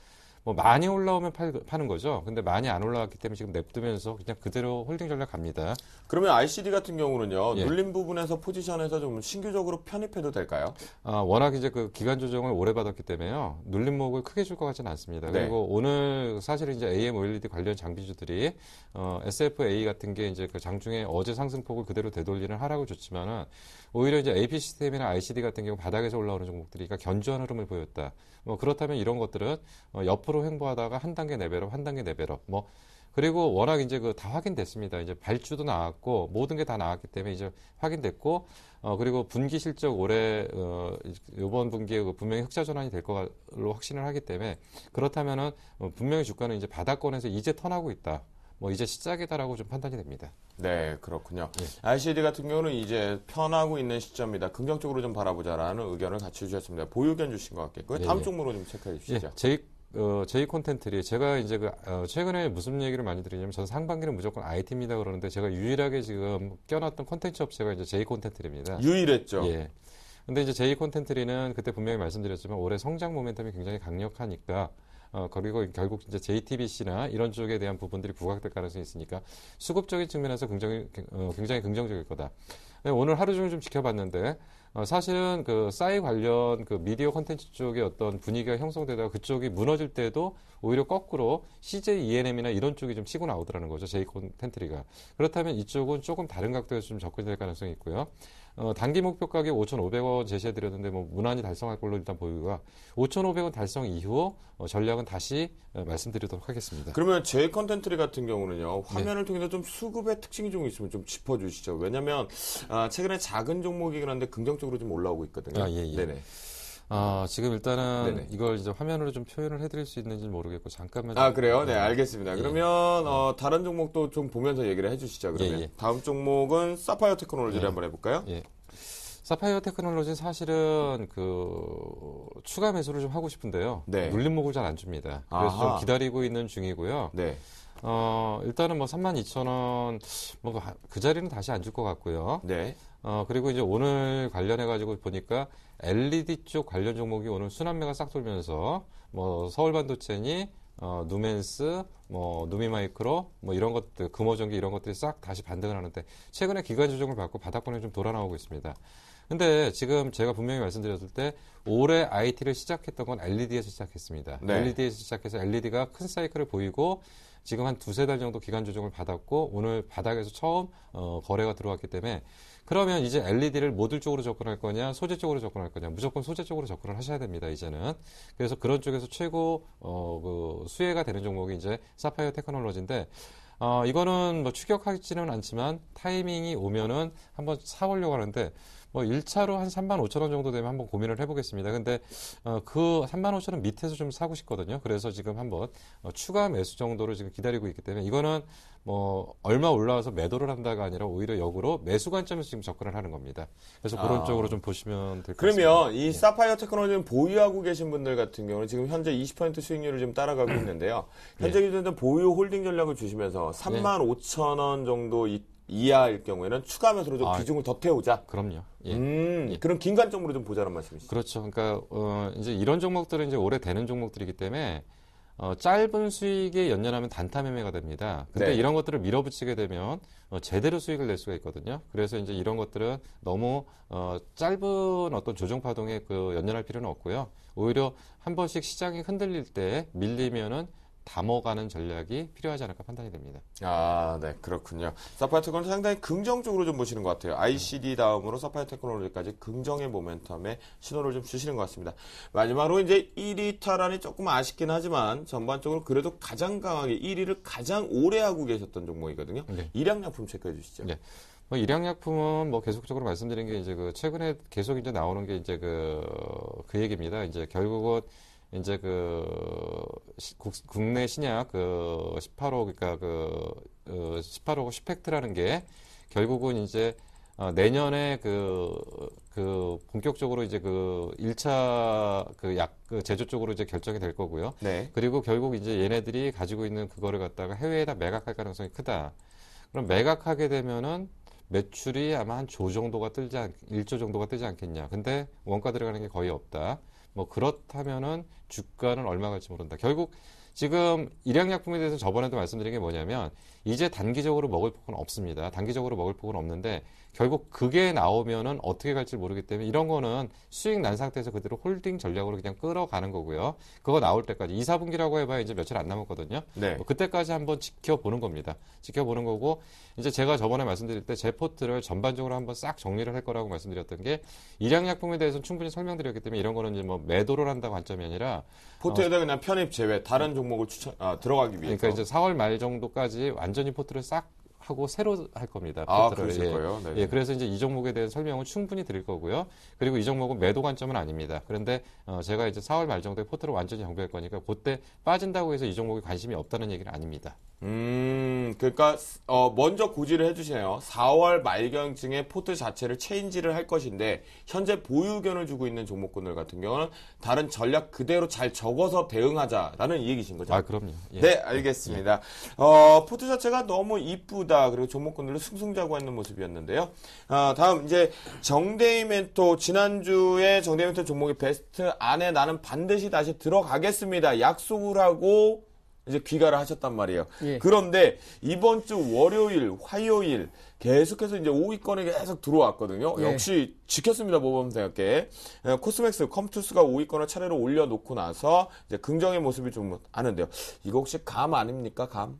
뭐 많이 올라오면 팔, 파는 거죠. 근데 많이 안 올라왔기 때문에 지금 냅두면서 그냥 그대로 홀딩 전략 갑니다. 그러면 ICD 같은 경우는요. 예. 눌린 부분에서 포지션에서 좀 신규적으로 편입해도 될까요? 아, 워낙 이제 그 기간 조정을 오래 받았기 때문에요. 눌림목을 크게 줄 것 같지는 않습니다. 네. 그리고 오늘 사실 은 이제 AM OLED 관련 장비주들이 어, SFA 같은 게 이제 그 장중에 어제 상승폭을 그대로 되돌리는 하라고 줬지만은 오히려 이제 AP 시스템이나 ICD 같은 경우 바닥에서 올라오는 종목들이 그러니까 견주한 흐름을 보였다. 뭐 그렇다면 이런 것들은 어, 옆으로 서로 횡보하다가 한 단계 레벨업, 한 단계 레벨업, 뭐 그리고 워낙 이제 그 다 확인됐습니다. 이제 발주도 나왔고 모든 게 다 나왔기 때문에 이제 확인됐고 어 그리고 분기 실적 올해 어 이번 분기에 그 분명히 흑자 전환이 될 걸로 확신을 하기 때문에 그렇다면은 어, 분명히 주가는 이제 바닥권에서 이제 턴하고 있다. 뭐 이제 시작이다라고 좀 판단이 됩니다.
네, 그렇군요. 네. 예. ICD 같은 경우는 이제 편하고 있는 시점이다. 긍정적으로 좀
바라보자라는 의견을 같이 주셨습니다. 보유견 주신 것 같겠고요. 네, 그 다음 예.
종목으로 예. 좀 체크해 주시죠. 예,
제 어, 저희 콘텐트리이 제가 이제 그, 어, 최근에 무슨 얘기를 많이 드리냐면 저는 상반기는 무조건 IT입니다 그러는데 제가 유일하게 지금 껴놨던 콘텐츠 업체가 이제 제이 콘텐트리입니다 유일했죠. 예. 근데 이제 제이 콘텐트리는 그때 분명히 말씀드렸지만 올해 성장 모멘텀이 굉장히 강력하니까 어, 그리고 결국 이제 JTBC나 이런 쪽에 대한 부분들이 부각될 가능성이 있으니까 수급적인 측면에서 굉장히, 어, 굉장히 긍정적일 거다. 네, 오늘 하루 종일 좀 지켜봤는데 어, 사실은 그 싸이 관련 그 미디어 컨텐츠 쪽의 어떤 분위기가 형성되다가 그쪽이 무너질 때도 오히려 거꾸로 CJ ENM이나 이런 쪽이 좀 치고 나오더라는 거죠. 제이 콘텐트리가. 그렇다면 이쪽은 조금 다른 각도에서 좀 접근될 가능성이 있고요. 어, 단기 목표 가격 5,500원 제시해드렸는데 뭐 무난히 달성할 걸로 일단 보이고요. 5,500원 달성 이후 어, 전략은 다시 어, 말씀드리도록 하겠습니다. 그러면 제 컨텐츠리 같은 경우는요. 네. 화면을
네. 통해서 좀 수급의 특징이 좀 있으면 좀 짚어주시죠. 왜냐하면 아, 최근에 작은 종목이긴 한데 긍정적으로 좀 올라오고 있거든요.
아, 예, 예. 네네. 아, 지금 일단은 네네. 이걸 이제 화면으로 좀 표현을 해드릴 수 있는지 모르겠고 잠깐만. 아 그래요? 네, 네, 알겠습니다. 예. 그러면 어,
예. 다른 종목도 좀 보면서 얘기를 해주시죠. 그러면 예,
예. 다음 종목은 사파이어 테크놀로지를 예. 한번 해볼까요? 예. 사파이어 테크놀로지는 사실은 그 추가 매수를 좀 하고 싶은데요. 네. 눌림목을 잘 안 줍니다. 그래서 아하. 좀 기다리고 있는 중이고요. 네. 어, 일단은 뭐 32,000원, 뭐그 그 자리는 다시 안 줄 것 같고요. 네. 어, 그리고 이제 오늘 관련해가지고 보니까 LED 쪽 관련 종목이 오늘 순환매가 싹 돌면서 뭐 서울반도체니 어, 누멘스, 뭐, 누미마이크로, 뭐, 이런 것들, 금호전기 이런 것들이 싹 다시 반등을 하는데, 최근에 기간 조정을 받고 바닥권에 좀 돌아 나오고 있습니다. 근데 지금 제가 분명히 말씀드렸을 때 올해 IT를 시작했던 건 LED에서 시작했습니다. 네. LED에서 시작해서 LED가 큰 사이클을 보이고 지금 한 두세 달 정도 기간 조정을 받았고 오늘 바닥에서 처음 어, 거래가 들어왔기 때문에 그러면 이제 LED를 모듈 쪽으로 접근할 거냐, 소재 쪽으로 접근할 거냐, 무조건 소재 쪽으로 접근을 하셔야 됩니다, 이제는. 그래서 그런 쪽에서 최고, 어, 그 수혜가 되는 종목이 이제 사파이어 테크놀로지인데, 어, 이거는 뭐 추격하지는 않지만 타이밍이 오면은 한번 사오려고 하는데, 뭐 1차로 한 3만 5천 원 정도 되면 한번 고민을 해보겠습니다. 근데 어, 그 3만 5천 원 밑에서 좀 사고 싶거든요. 그래서 지금 한번 어, 추가 매수 정도를 지금 기다리고 있기 때문에 이거는 뭐 얼마 올라와서 매도를 한다가 아니라 오히려 역으로 매수 관점에서 지금 접근을 하는 겁니다. 그래서 그런 아. 쪽으로 좀 보시면 될 것 같습니다.
그러면 이 예. 사파이어 테크놀로지를 보유하고 계신 분들 같은 경우는 지금 현재 20% 수익률을 지 따라가고 있는데요. 현재 예. 기준으로 보유 홀딩 전략을 주시면서 3만 예. 5천 원 정도 이 이하일 경우에는 추가하면서로 좀 아, 비중을 더 태우자. 그럼요. 예. 음, 예. 그런 긴간점으로좀
보자는 말씀이시죠. 그렇죠. 그러니까 어, 이제 이런 종목들은 이제 오래 되는 종목들이기 때문에 어, 짧은 수익에 연연하면 단타 매매가 됩니다. 근데 네. 이런 것들을 밀어붙이게 되면 어, 제대로 수익을 낼 수가 있거든요. 그래서 이제 이런 것들은 너무 어, 짧은 어떤 조정 파동에 그 연연할 필요는 없고요. 오히려 한 번씩 시장이 흔들릴 때 밀리면은 담어가는 전략이 필요하지 않을까 판단이 됩니다. 아, 네, 그렇군요. 사파이어
테크놀로지 상당히 긍정적으로 좀 보시는 것 같아요. ICD 다음으로 사파이어 테크놀로지까지 긍정의 모멘텀에 신호를 좀 주시는 것 같습니다. 마지막으로 이제 1위 탈환이 조금 아쉽긴 하지만
전반적으로 그래도 가장 강하게 1위를 가장 오래 하고 계셨던 종목이거든요. 네. 일양약품 체크해 주시죠. 네. 뭐 일양약품은 뭐 계속적으로 말씀드린 게 이제 그 최근에 계속 이제 나오는 게 이제 그, 그 얘기입니다. 이제 결국은 이제 그 시, 국, 국내 신약 그 18호 그러니까 그, 그 어, 18호 시팩트라는게 결국은 이제 어, 내년에 그, 그, 본격적으로 이제 그 1차 그 약, 그 제조 쪽으로 이제 결정이 될 거고요. 네. 그리고 결국 이제 얘네들이 가지고 있는 그거를 갖다가 해외에다 매각할 가능성이 크다. 그럼 매각하게 되면은 매출이 아마 한 조 정도가 뜨지 않, 1조 정도가 뜨지 않겠냐. 근데 원가 들어가는 게 거의 없다. 뭐 그렇다면은 주가는 얼마 갈지 모른다. 결국 지금 일양약품에 대해서 저번에도 말씀드린 게 뭐냐면 이제 단기적으로 먹을 폭은 없습니다. 단기적으로 먹을 폭은 없는데 결국 그게 나오면은 어떻게 갈지 모르기 때문에 이런 거는 수익 난 상태에서 그대로 홀딩 전략으로 그냥 끌어가는 거고요. 그거 나올 때까지 2, 4분기라고 해봐야 이제 며칠 안 남았거든요. 네. 뭐 그때까지 한번 지켜보는 겁니다. 지켜보는 거고 이제 제가 저번에 말씀드릴 때 제 포트를 전반적으로 한번 싹 정리를 할 거라고 말씀드렸던 게 일양약품에 대해서는 충분히 설명드렸기 때문에 이런 거는 이제 뭐 매도를 한다 관점이 아니라 포트에다 어, 그냥 편입 제외 다른 종목을 추천 아, 들어가기 그러니까 위해서 그러니까 이제 4월 말 정도까지 완전히 포트를 싹 하고 새로 할 겁니다. 아, 그러실 예. 거예요. 네. 예, 그래서 이제 이 종목에 대한 설명은 충분히 드릴 거고요. 그리고 이 종목은 매도 관점은 아닙니다. 그런데 어, 제가 이제 4월 말 정도에 포트를 완전히 정비할 거니까 그때 빠진다고 해서 이 종목에 관심이 없다는 얘기는 아닙니다. 음, 그러니까 어, 먼저 고지를
해주세요. 4월 말경쯤에 포트 자체를 체인지를 할 것인데 현재 보유견을 주고 있는 종목군들 같은 경우는 다른 전략 그대로 잘 적어서 대응하자라는 이 얘기신 거죠.
아, 그럼요. 예. 네, 예.
알겠습니다. 예. 어, 포트 자체가 너무 이쁘다. 그리고 종목군들을 승승자고 있는 모습이었는데요. 어, 다음 이제 정대희 멘토 지난주에 정대희 멘토 종목이 베스트 안에 나는 반드시 다시 들어가겠습니다. 약속을 하고 이제 귀가를 하셨단 말이에요. 예. 그런데 이번 주 월요일, 화요일 계속해서 이제 5위권에 계속 들어왔거든요. 예. 역시 지켰습니다. 모범생학계 예, 코스맥스, 컴투스가 5위권을 차례로 올려놓고 나서 이제 긍정의 모습이 좀 아는데요. 이거 혹시 감 아닙니까? 감?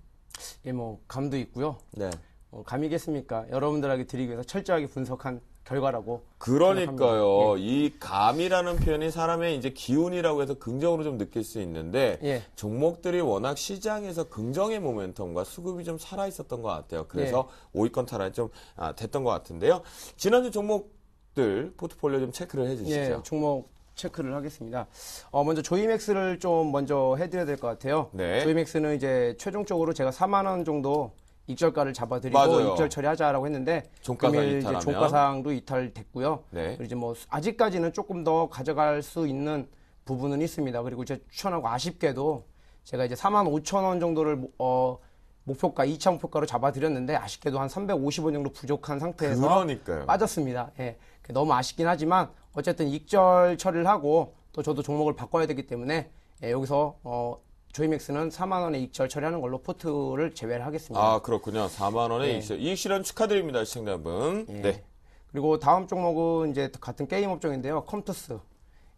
예, 뭐 감도 있고요. 네. 어, 감이겠습니까? 여러분들에게 드리기 위해서 철저하게 분석한 결과라고. 그러니까요.
예. 이 감이라는 표현이 사람의 이제 기운이라고 해서 긍정으로 좀 느낄 수 있는데 예. 종목들이 워낙 시장에서 긍정의 모멘텀과 수급이 좀 살아 있었던 것 같아요. 그래서 예. 5위권 타락이 좀 아, 됐던 것 같은데요. 지난주 종목들 포트폴리오 좀 체크를 해주시죠. 예,
종목 체크를 하겠습니다. 어, 먼저 조이맥스를 좀 먼저 해드려야 될 것 같아요. 네. 조이맥스는 이제 최종적으로 제가 4만 원 정도 익절가를 잡아들이고맞 익절 처리하자라고 했는데 종가 금일 이탈하 이제 종가상도 이탈됐고요. 네. 그리고 이제 뭐 아직까지는 조금 더 가져갈 수 있는 부분은 있습니다. 그리고 제가 추천하고 아쉽게도 제가 이제 4만 5천 원 정도를 어 목표가 2차 목표가로 잡아드렸는데 아쉽게도 한 350원 정도 부족한 상태에서 그러니까요. 빠졌습니다. 예. 너무 아쉽긴 하지만 어쨌든 익절 처리를 하고 또 저도 종목을 바꿔야 되기 때문에 예, 여기서 어 조이맥스는 4만 원의 이익 처리하는 걸로 포트를 제외를 하겠습니다. 아
그렇군요. 4만 원의 네. 이 실현 축하드립니다, 시청자 여러분. 네. 네.
그리고 다음 종목은 이제 같은 게임 업종인데요, 컴투스.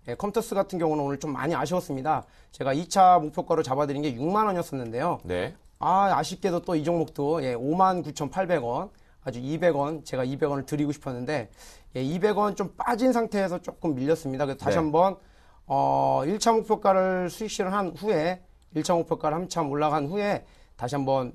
예, 컴투스 같은 경우는 오늘 좀 많이 아쉬웠습니다. 제가 2차 목표가로 잡아드린 게 6만 원이었었는데요. 네. 아 아쉽게도 또 이 종목도 예, 5만 9,800원. 아주 200원 제가 200원을 드리고 싶었는데 예, 200원 좀 빠진 상태에서 조금 밀렸습니다. 그래서 다시 네. 한번 어, 1차 목표가를 수익 실현한 후에 1차 목표가 한참 올라간 후에 다시 한번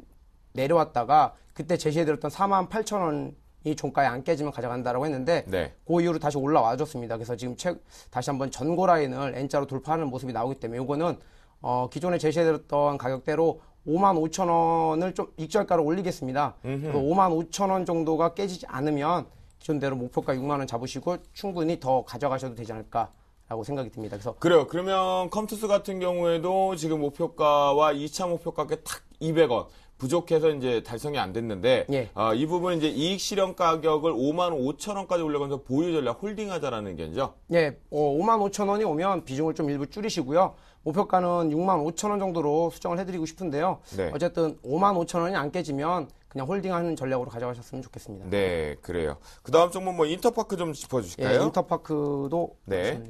내려왔다가 그때 제시해드렸던 4만 8천 원이 종가에 안 깨지면 가져간다라고 했는데 네. 그 이후로 다시 올라와줬습니다. 그래서 지금 책 다시 한번 전고 라인을 N자로 돌파하는 모습이 나오기 때문에 이거는 어, 기존에 제시해드렸던 가격대로 5만 5천 원을 좀 익절가로 올리겠습니다. 음흠. 5만 5천 원 정도가 깨지지 않으면 기존대로 목표가 6만 원 잡으시고 충분히 더 가져가셔도 되지 않을까 라고 생각이 듭니다. 그래서 그래요.
그러면 컴투스 같은 경우에도 지금 목표가와 2차 목표가께 탁 200원 부족해서 이제 달성이 안 됐는데 예. 어, 이 부분 이제 이익 실현 가격을 5만 5천 원까지 올려가면서 보유 전략 홀딩하자라는 견죠.
예,
어, 5만 5천 원이 오면 비중을 좀 일부 줄이시고요. 목표가는 6만 5천 원 정도로 수정을 해드리고 싶은데요. 네. 어쨌든 5만 5천 원이 안 깨지면 그냥 홀딩하는 전략으로 가져가셨으면 좋겠습니다.
네, 그래요. 그 다음 종목 뭐 인터파크 좀 짚어주실까요? 예,
인터파크도 네.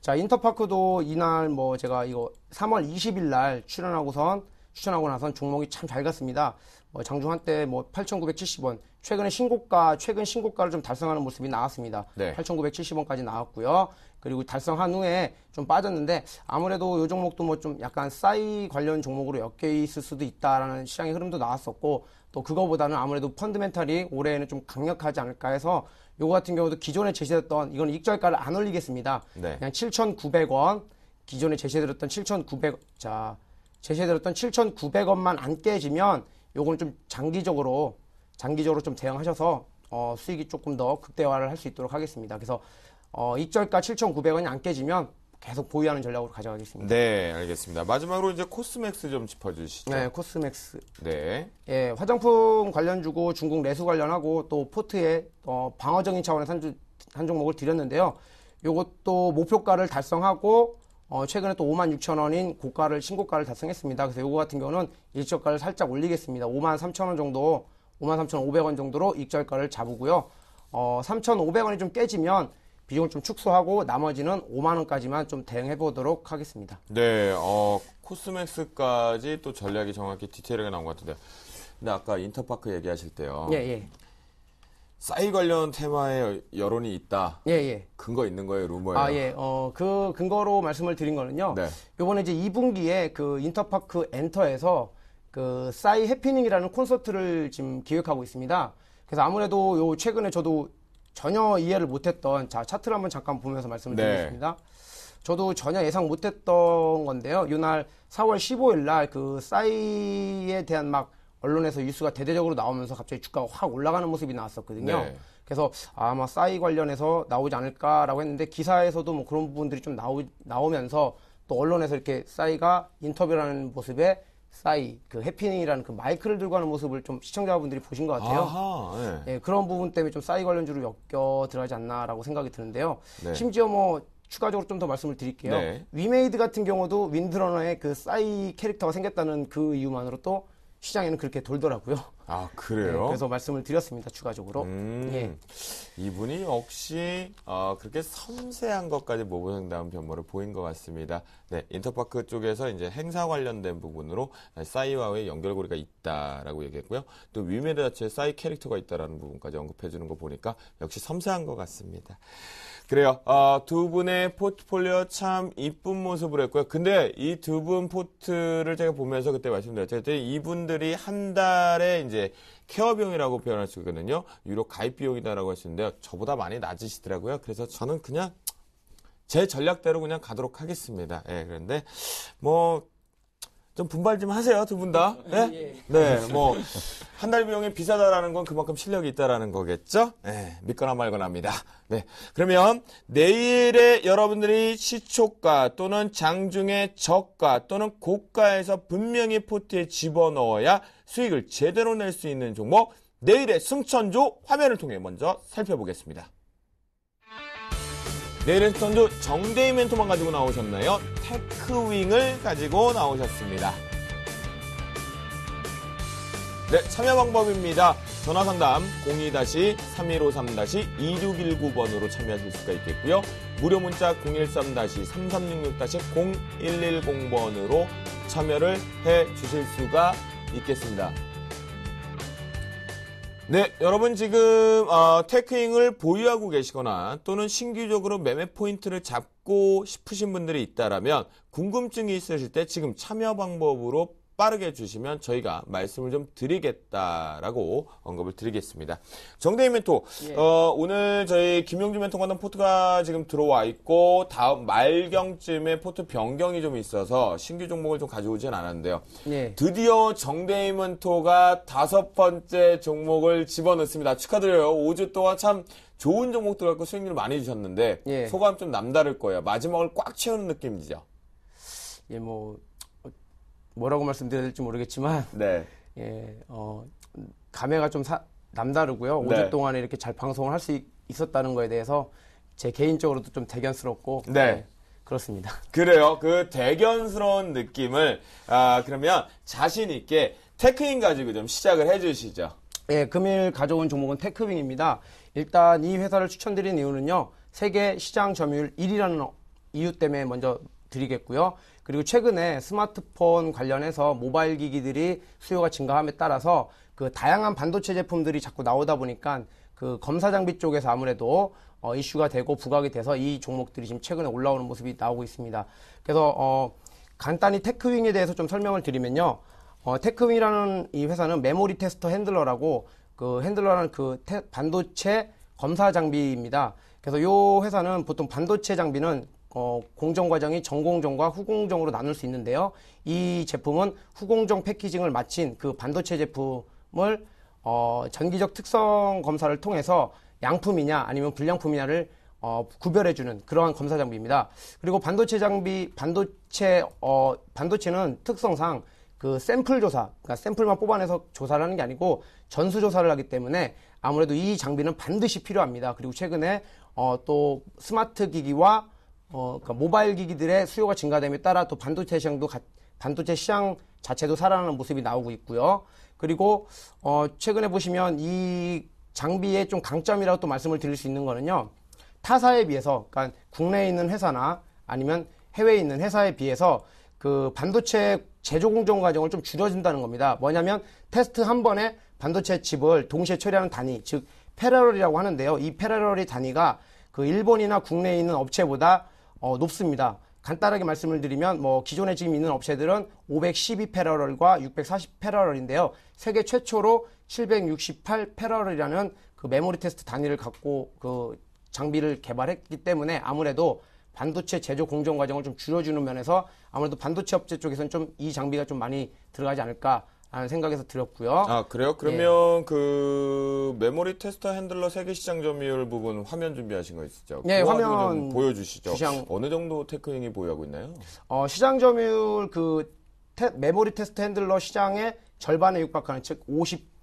자, 인터파크도 이날 뭐 제가 이거 3월 20일 날 출연하고선 추천하고 나선 종목이 참 잘 갔습니다. 뭐 장중 한 때 뭐 8,970원, 최근에 신고가, 최근 신고가를 좀 달성하는 모습이 나왔습니다. 네. 8,970원까지 나왔고요. 그리고 달성한 후에 좀 빠졌는데 아무래도 이 종목도 뭐 좀 약간 싸이 관련 종목으로 엮여 있을 수도 있다라는 시장의 흐름도 나왔었고 또 그거보다는 아무래도 펀드멘탈이 올해에는 좀 강력하지 않을까 해서 요거 같은 경우도 기존에 제시됐던 이건 익절가를 안 올리겠습니다. 네. 그냥 7,900원 기존에 제시해드렸던 7,900 자, 제시해드렸던 7,900원만 안 깨지면 요거는좀 장기적으로 장기적으로 좀 대응하셔서 어, 수익이 조금 더 극대화를 할 수 있도록 하겠습니다. 그래서 어, 익절가 7,900원이 안 깨지면 계속 보유하는 전략으로 가져가겠습니다.
네, 알겠습니다. 마지막으로 이제 코스맥스 좀 짚어주시죠. 네,
코스맥스. 네. 예, 화장품 관련 주고 중국 내수 관련하고 또 포트에 어, 방어적인 차원의서 한, 주, 한 종목을 드렸는데요. 이것도 목표가를 달성하고 어, 최근에 또 5만 6천 원인 고가를 신고가를 달성했습니다. 그래서 이거 같은 경우는 일절가를 살짝 올리겠습니다. 5만 3천 원 정도, 5만 3천 5백 원 정도로 익절가를 잡으고요. 어, 3 5백원이좀 깨지면 비용을좀 축소하고 나머지는 5만 원까지만 좀 대응해 보도록 하겠습니다.
네, 어, 코스맥스까지 또 전략이 정확히 디테일하게 나온 것 같은데, 근데 아까 인터파크 얘기하실 때요. 예, 예. 싸이 관련 테마에 여론이 있다. 예, 예. 근거 있는 거예요, 루머에 아,
예. 어, 그 근거로 말씀을 드린 거는요. 네. 요번에 이제 2분기에 그 인터파크 엔터에서 그 싸이 해피닝이라는 콘서트를 지금 기획하고 있습니다. 그래서 아무래도 요 최근에 저도 전혀 이해를 못했던 자 차트를 한번 잠깐 보면서 말씀을 네. 드리겠습니다. 저도 전혀 예상 못했던 건데요. 이날 4월 15일 날그 싸이에 대한 막 언론에서 뉴스가 대대적으로 나오면서 갑자기 주가가 확 올라가는 모습이 나왔었거든요. 네. 그래서 아마 싸이 관련해서 나오지 않을까라고 했는데 기사에서도 뭐 그런 부분들이 좀 나오, 나오면서 또 언론에서 이렇게 싸이가 인터뷰라는 모습에 싸이 그 해피닝이라는 그 마이크를 들고 하는 모습을 좀 시청자분들이 보신 것 같아요. 아하, 예. 예, 그런 부분 때문에 좀 싸이 관련주로 엮여 들어가지 않나라고 생각이 드는데요. 네. 심지어 뭐 추가적으로 좀 더 말씀을 드릴게요. 네. 위메이드 같은 경우도 윈드러너의 그 싸이 캐릭터가 생겼다는 그 이유만으로 또 시장에는 그렇게 돌더라고요.
아 그래요? 네, 그래서 말씀을 드렸습니다. 추가적으로. 음, 예. 이분이 역시 어, 그렇게 섬세한 것까지 모범상다운 변모를 보인 것 같습니다. 네, 인터파크 쪽에서 이제 행사 관련된 부분으로 사이와의 연결고리가 있다라고 얘기했고요. 또 위메르 자체에 사이 캐릭터가 있다라는 부분까지 언급해주는 거 보니까 역시 섬세한 것 같습니다. 그래요. 어, 두 분의 포트폴리오 참 이쁜 모습을 했고요. 근데 이 두 분 포트를 제가 보면서 그때 말씀드렸죠. 이분들이 한 달에 이제 케어 비용이라고 표현할 수 있거든요. 유로 가입 비용이다라고 하시는데요. 저보다 많이 낮으시더라고요. 그래서 저는 그냥 제 전략대로 그냥 가도록 하겠습니다. 예, 그런데 뭐좀 분발 좀 하세요, 두 분 다. 네? 예. 네, 뭐, 한 달 비용이 비싸다라는 건 그만큼 실력이 있다라는 거겠죠? 네, 믿거나 말거나 합니다. 네. 그러면 내일에 여러분들이 시초가 또는 장중에 저가 또는 고가에서 분명히 포트에 집어넣어야 수익을 제대로 낼 수 있는 종목, 내일의 승천조 화면을 통해 먼저 살펴보겠습니다. 내일은 네, 선수 정대희 멘토만 가지고 나오셨나요? 테크윙을 가지고 나오셨습니다. 네, 참여 방법입니다. 전화 상담 02-3153-2619번으로 참여하실 수가 있겠고요. 무료 문자 013-3366-0110번으로 참여를 해 주실 수가 있겠습니다. 네, 여러분 지금 어, 테크잉을 보유하고 계시거나 또는 신규적으로 매매 포인트를 잡고 싶으신 분들이 있다라면 궁금증이 있으실 때 지금 참여 방법으로 빠르게 주시면 저희가 말씀을 좀 드리겠다라고 언급을 드리겠습니다. 정대희 멘토, 예. 어, 오늘 저희 김용주 멘토 관련 포트가 지금 들어와 있고 다음 말경쯤에 포트 변경이 좀 있어서 신규 종목을 좀 가져오진 않았는데요. 예. 드디어 정대희 멘토가 다섯 번째 종목을 집어넣습니다. 축하드려요. 5주 동안 참 좋은 종목들 갖고 수익률 많이 주셨는데 예. 소감 좀 남다를 거예요.
마지막을 꽉 채우는 느낌이죠. 예, 뭐 뭐라고 말씀드려야 될지 모르겠지만 네. 예, 어, 감회가 좀 사, 남다르고요. 네. 5주 동안에 이렇게 잘 방송을 할 수 있었다는 거에 대해서 제 개인적으로도 좀 대견스럽고 네. 네. 그렇습니다. [LAUGHS]
그래요. 그 대견스러운 느낌을 아, 그러면 자신 있게 테크윙 가지고 좀 시작을 해주시죠.
예, 금일 가져온 종목은 테크윙입니다. 일단 이 회사를 추천드린 이유는요. 세계 시장 점유율 1위라는 이유 때문에 먼저 드리겠고요. 그리고 최근에 스마트폰 관련해서 모바일 기기들이 수요가 증가함에 따라서 그 다양한 반도체 제품들이 자꾸 나오다 보니까 그 검사 장비 쪽에서 아무래도 어, 이슈가 되고 부각이 돼서 이 종목들이 지금 최근에 올라오는 모습이 나오고 있습니다. 그래서 어, 간단히 테크윙에 대해서 좀 설명을 드리면요. 어, 테크윙이라는 이 회사는 메모리 테스터 핸들러라고 그 핸들러라는 그 테, 반도체 검사 장비입니다. 그래서 이 회사는 보통 반도체 장비는 어, 공정 과정이 전공정과 후공정으로 나눌 수 있는데요. 이 제품은 후공정 패키징을 마친 그 반도체 제품을 어, 전기적 특성 검사를 통해서 양품이냐 아니면 불량품이냐를 어, 구별해주는 그러한 검사 장비입니다. 그리고 반도체 장비, 반도체, 어, 반도체는 특성상 그 샘플 조사, 그러니까 샘플만 뽑아내서 조사를 하는 게 아니고 전수 조사를 하기 때문에 아무래도 이 장비는 반드시 필요합니다. 그리고 최근에 어, 또 스마트 기기와 어, 그러니까 모바일 기기들의 수요가 증가됨에 따라 또 반도체 시장도 가, 반도체 시장 자체도 살아나는 모습이 나오고 있고요. 그리고 어, 최근에 보시면 이 장비의 좀 강점이라고 또 말씀을 드릴 수 있는 거는요. 타사에 비해서 그러니까 국내에 있는 회사나 아니면 해외에 있는 회사에 비해서 그 반도체 제조 공정 과정을 좀줄여진다는 겁니다. 뭐냐면 테스트 한 번에 반도체 칩을 동시에 처리하는 단위, 즉 페라럴이라고 하는데요. 이 페라럴의 단위가 그 일본이나 국내에 있는 업체보다 어, 높습니다. 간단하게 말씀을 드리면 뭐 기존에 지금 있는 업체들은 512 패러럴과 640 패러럴인데요. 세계 최초로 768 패러럴이라는 그 메모리 테스트 단위를 갖고 그 장비를 개발했기 때문에 아무래도 반도체 제조 공정 과정을 좀 줄여주는 면에서 아무래도 반도체 업체 쪽에서는 좀 이 장비가 좀 많이 들어가지 않을까 아, 생각에서들었고요아 그래요? 그러면
예. 그 메모리 테스터 핸들러 세계 시장 점유율 부분 화면 준비하신 거 있으시죠? 네, 그 화면
보여주시죠.
시장, 어느 정도 테크인이 보유하고 있나요? 어, 시장 점유율 그 테, 메모리 테스트 핸들러 시장의 절반에 육박하는 즉 50.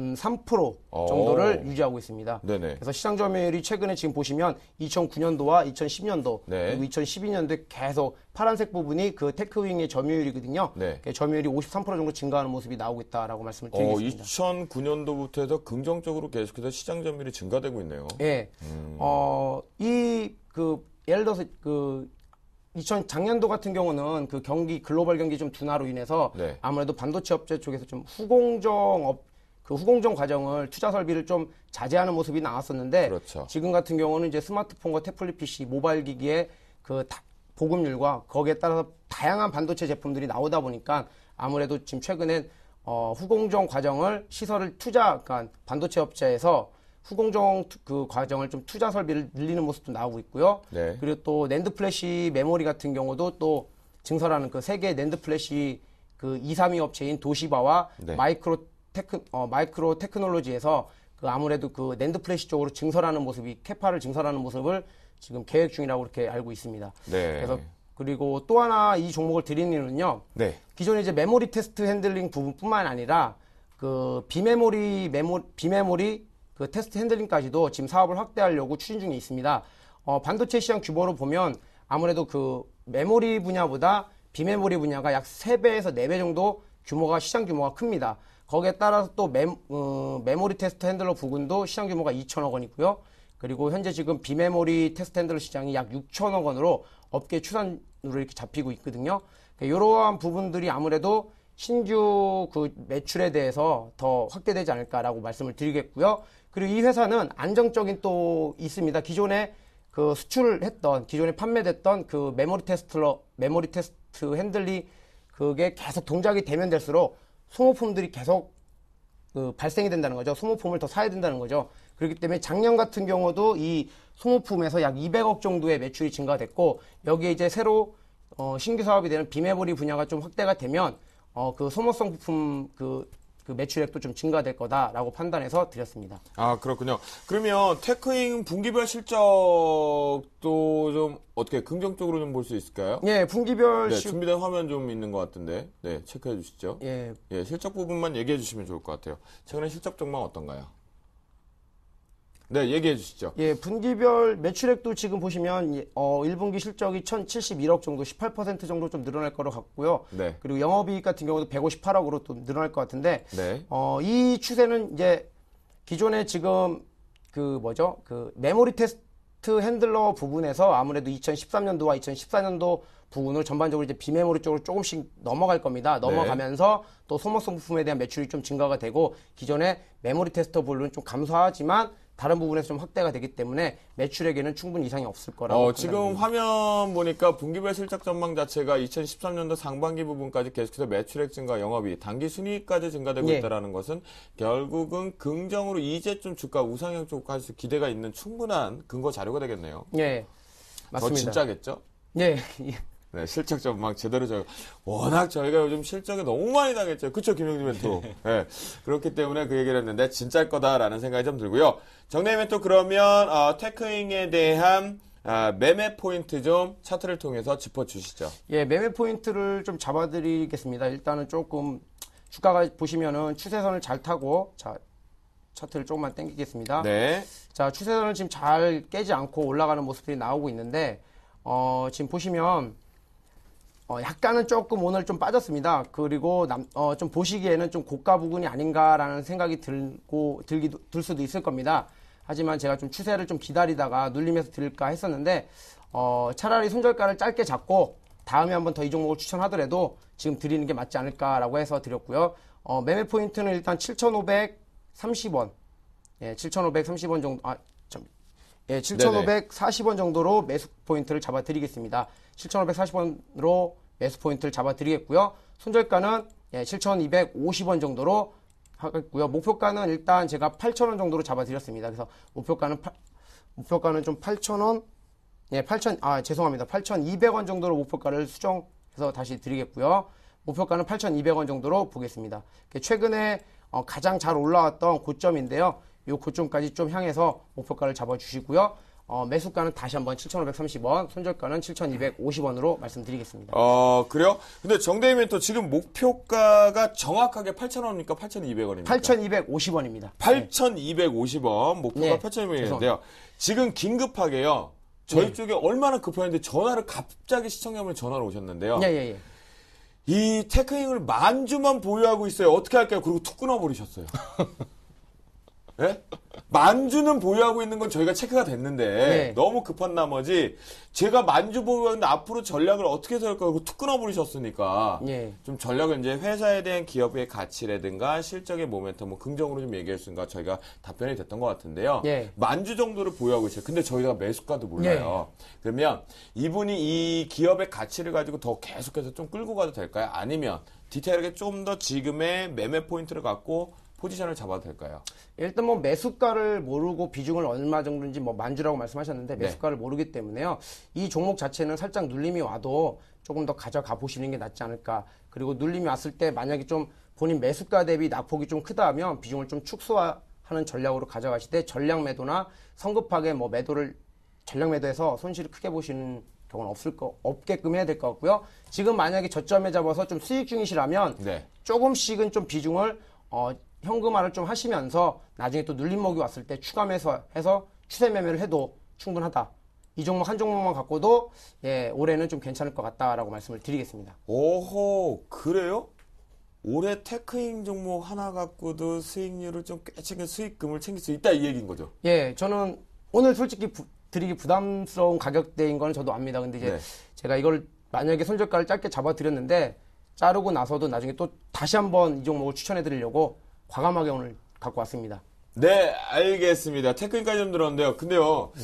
음, 3% 어. 정도를 오. 유지하고 있습니다. 네네. 그래서 시장 점유율이 최근에 지금 보시면 2009년도와 2010년도 네. 그리고 2012년도에 계속 파란색 부분이 그 테크윙의 점유율이거든요. 네. 그 점유율이 53% 정도 증가하는 모습이 나오고 있다라고 말씀을 어, 드리겠습니다.
어, 2009년도부터 해서 긍정적으로 계속해서 시장 점유율이 증가되고 있네요. 예. 네. 음.
어, 이그 예를 들어서 그2000 작년도 같은 경우는 그 경기 글로벌 경기 좀 둔화로 인해서 네. 아무래도 반도체 업체 쪽에서 좀 후공정 업그 후공정 과정을 투자 설비를 좀 자제하는 모습이 나왔었는데 그렇죠. 지금 같은 경우는 이제 스마트폰과 태블릿 PC, 모바일 기기의 그 보급률과 거기에 따라서 다양한 반도체 제품들이 나오다 보니까 아무래도 지금 최근엔 어, 후공정 과정을 시설을 투자, 그러니까 반도체 업체에서 후공정 투, 그 과정을 좀 투자 설비를 늘리는 모습도 나오고 있고요. 네. 그리고 또 낸드 플래시 메모리 같은 경우도 또 증설하는 그 세계 낸드 플래시 그2 3위 업체인 도시바와 네. 마이크로 테크, 어, 마이크로 테크놀로지에서 그 아무래도 그 낸드 플래시 쪽으로 증설하는 모습이 케파를 증설하는 모습을 지금 계획 중이라고 이렇게 알고 있습니다. 네. 그래서 그리고 또 하나 이 종목을 드리는 이유는요. 네. 기존에 이제 메모리 테스트 핸들링 부분뿐만 아니라 그 비메모리 메모 비메모리 그 테스트 핸들링까지도 지금 사업을 확대하려고 추진 중에 있습니다. 어, 반도체 시장 규모로 보면 아무래도 그 메모리 분야보다 비메모리 분야가 약3배에서4배 정도 규모가 시장 규모가 큽니다. 거기에 따라서 또 메, 어, 메모리 테스트 핸들러 부근도 시장 규모가 2천억 원이고요. 그리고 현재 지금 비메모리 테스트 핸들러 시장이 약 6천억 원으로 업계 추산으로 이렇게 잡히고 있거든요. 그러니까 이러한 부분들이 아무래도 신규 그 매출에 대해서 더 확대되지 않을까라고 말씀을 드리겠고요. 그리고 이 회사는 안정적인 또 있습니다. 기존에 그 수출을 했던 기존에 판매됐던 그 메모리 테스트러 메모리 테스트 핸들리 그게 계속 동작이 되면 될수록 소모품들이 계속 그 발생이 된다는 거죠. 소모품을 더 사야 된다는 거죠. 그렇기 때문에 작년 같은 경우도 이 소모품에서 약 200억 정도의 매출이 증가됐고 여기에 이제 새로 어, 신규 사업이 되는 비메모리 분야가 좀 확대가 되면 어, 그 소모성 부품 그그 매출액도 좀 증가될 거다라고 판단해서 드렸습니다.
아 그렇군요. 그러면 테크잉 분기별 실적도 좀 어떻게 긍정적으로 좀 볼 수 있을까요? 예,
분기별 네, 준비된
화면 좀 있는 것 같은데, 네 체크해 주시죠. 예, 예 실적 부분만 얘기해 주시면 좋을 것 같아요. 최근에 실적 정망 어떤가요? 네, 얘기해 주시죠.
예, 분기별 매출액도 지금 보시면 어 1분기 실적이 1,071억 정도 18% 정도 좀 늘어날 거로 같고요. 네. 그리고 영업이익 같은 경우도 158억으로 또 늘어날 것 같은데 네. 어, 이 추세는 이제 기존에 지금 그 뭐죠? 그 메모리 테스트 핸들러 부분에서 아무래도 2013년도와 2014년도 부분을 전반적으로 이제 비메모리 쪽으로 조금씩 넘어갈 겁니다. 네. 넘어가면서 네. 또 소모성 부품에 대한 매출이 좀 증가가 되고 기존의 메모리 테스터 볼륨은 좀 감소하지만 다른 부분에서 좀 확대가 되기 때문에 매출액에는 충분 히 이상이 없을 거라고 어, 지금
화면 보니까 분기별 실적 전망 자체가 2013년도 상반기 부분까지 계속해서 매출액 증가, 영업이 단기 순이익까지 증가되고 예. 있다라는 것은 결국은 긍정으로 이제 좀 주가 우상향 쪽까지 기대가 있는 충분한 근거 자료가 되겠네요.
예. 맞습니다. 더 진짜겠죠? 예. [LAUGHS] 예.
네, 실적 전망 제대로 저 워낙 저희가 요즘 실적에 너무 많이 당했죠. 그쵸 김영진 멘토. 네, 그렇기 때문에 그 얘기를 했는데 진짜일 거다라는 생각이 좀 들고요. 정내 멘토 그러면 어, 테크잉에 대한 아, 매매 포인트 좀 차트를 통해서 짚어주시죠.
예, 매매 포인트를 좀 잡아드리겠습니다. 일단은 조금 주가가 보시면은 추세선을 잘 타고 자 차트를 조금만 땡기겠습니다 네. 자 추세선을 지금 잘 깨지 않고 올라가는 모습들이 나오고 있는데 어, 지금 보시면 어, 약간은 조금 오늘 좀 빠졌습니다. 그리고 남, 어, 좀 보시기에는 좀 고가 부근이 아닌가라는 생각이 들고 들기들 수도 있을 겁니다. 하지만 제가 좀 추세를 좀 기다리다가 눌리면서 들까 했었는데 어, 차라리 손절가를 짧게 잡고 다음에 한 번 더 이 종목을 추천하더라도 지금 드리는 게 맞지 않을까라고 해서 드렸고요. 어, 매매 포인트는 일단 7,530원, 예, 7,530원 정도, 아, 참, 예, 7,540원 정도로 매수 포인트를 잡아드리겠습니다. 7,540원으로 매수 포인트를 잡아드리겠고요. 손절가는 예, 7,250원 정도로 하겠고요. 목표가는 일단 제가 8,000원 정도로 잡아드렸습니다. 그래서 목표가는 파, 목표가는 좀 8,000원, 예, 8,000, 아, 죄송합니다. 8,200원 정도로 목표가를 수정해서 다시 드리겠고요. 목표가는 8,200원 정도로 보겠습니다. 최근에 어, 가장 잘 올라왔던 고점인데요. 이 고점까지 좀 향해서 목표가를 잡아주시고요. 어, 매수가는 다시 한번 7,530원, 손절가는 7,250원으로 말씀드리겠습니다.
어, 그래요? 근데 정대희 멘토 지금 목표가가 정확하게 8,000원입니까? 8,200원입니까? 8,250원입니다. 8,250원, 목표가 네. 8,200원인데요. 지금 긴급하게요. 저희 네. 쪽에 얼마나 급했는데 전화를 갑자기 시청자분이 전화로 오셨는데요. 예, 예, 예. 이 테크잉을 만 주만 보유하고 있어요. 어떻게 할까요? 그리고 툭 끊어버리셨어요. [LAUGHS] 예? 만주는 보유하고 있는 건 저희가 체크가 됐는데 네. 너무 급한 나머지 제가 만주 보유하는데 앞으로 전략을 어떻게 세울까 하고 툭 끊어버리셨으니까 네. 좀 전략을 이제 회사에 대한 기업의 가치라든가 실적의 모멘텀 뭐 긍정으로 좀 얘기할 수있는가 저희가 답변이 됐던 것 같은데요. 네. 만주 정도를 보유하고 있어요. 근데 저희가 매수가도 몰라요. 네. 그러면 이분이 이 기업의 가치를 가지고 더 계속해서 좀 끌고 가도 될까요? 아니면 디테일하게 좀 더 지금의 매매 포인트를 갖고 포지션을 잡아도 될까요?
일단 뭐 매수가를 모르고 비중을 얼마 정도인지 뭐 만주라고 말씀하셨는데 네. 매수가를 네. 모르기 때문에요. 이 종목 자체는 살짝 눌림이 와도 조금 더 가져가 보시는 게 낫지 않을까. 그리고 눌림이 왔을 때 만약에 좀 본인 매수가 대비 낙폭이 좀 크다 하면 비중을 좀 축소하는 전략으로 가져가실 때 전량 매도나 성급하게 뭐 매도를 전량 매도해서 손실을 크게 보시는 경우는 없을 거 없게끔 해야 될 것 같고요. 지금 만약에 저점에 잡아서 좀 수익 중이시라면 네. 조금씩은 좀 비중을 어, 현금화를 좀 하시면서 나중에 또 눌림목이 왔을 때추감해서 해서 추세 매매를 해도 충분하다. 이 종목 한 종목만 갖고도 예, 올해는 좀 괜찮을 것 같다라고 말씀을 드리겠습니다.
오호 그래요? 올해 테크인 종목 하나 갖고도 수익률을 좀 꽤 챙겨 수익금을 챙길 수 있다 이 얘기인 거죠?
예, 저는 오늘 솔직히 부, 드리기 부담스러운 가격대인 건 저도 압니다. 근데 이제 네. 제가 이걸 만약에 손절가를 짧게 잡아드렸는데 자르고 나서도 나중에 또 다시 한번 이 종목을 추천해드리려고 과감하게 오늘 갖고 왔습니다.
네, 알겠습니다. 테크인까지 좀 들었는데요. 근데요. 네.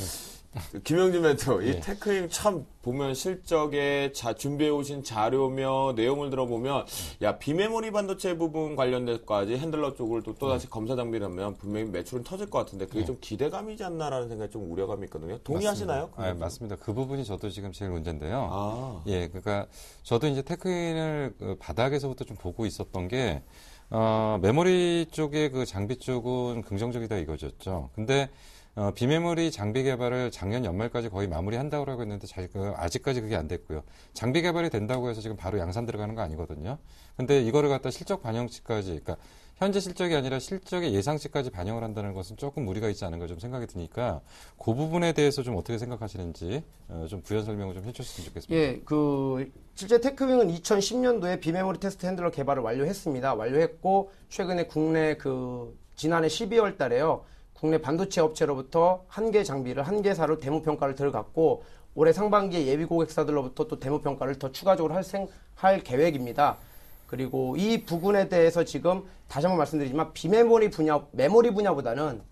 김영진 멘토, 이 네. 테크인참 보면 실적에 자, 준비해오신 자료며 내용을 들어보면, 네. 야, 비메모리 반도체 부분 관련된까지 핸들러 쪽을 또, 또다시 네. 검사 장비라면 분명히 매출은 터질 것 같은데 그게 네. 좀 기대감이지 않나라는 생각이 좀 우려감이 있거든요. 동의하시나요? 맞습니다. 그 아,
맞습니다. 그 부분이 저도 지금 제일 문제인데요. 아. 예, 그러니까 저도 이제 테크인을 그 바닥에서부터 좀 보고 있었던 게, 음. 어, 메모리 쪽의 그 장비 쪽은 긍정적이다 이거였죠. 근데 어, 비메모리 장비 개발을 작년 연말까지 거의 마무리한다고 라고 있는데 잘, 그, 아직까지 그게 안 됐고요. 장비 개발이 된다고 해서 지금 바로 양산 들어가는 거 아니거든요. 근데 이거를 갖다 실적 반영치까지, 그러니까 현재 실적이 아니라 실적의 예상치까지 반영을 한다는 것은 조금 무리가 있지 않은가 좀 생각이 드니까 그 부분에 대해서 좀 어떻게 생각하시는지 어, 좀 부연 설명을 좀 해주셨으면 좋겠습니다. 예,
그 실제 테크윙은 2010년도에 비메모리 테스트 핸들러 개발을 완료했습니다. 완료했고 최근에 국내 그 지난해 12월 달에요. 국내 반도체 업체로부터 한 개 장비를 한 개사로 대모 평가를 들어갔고 올해 상반기에 예비 고객사들로부터 또대모 평가를 더 추가적으로 할, 생, 할 계획입니다. 그리고 이 부분에 대해서 지금 다시 한번 말씀드리지만 비메모리 분야, 메모리 분야보다는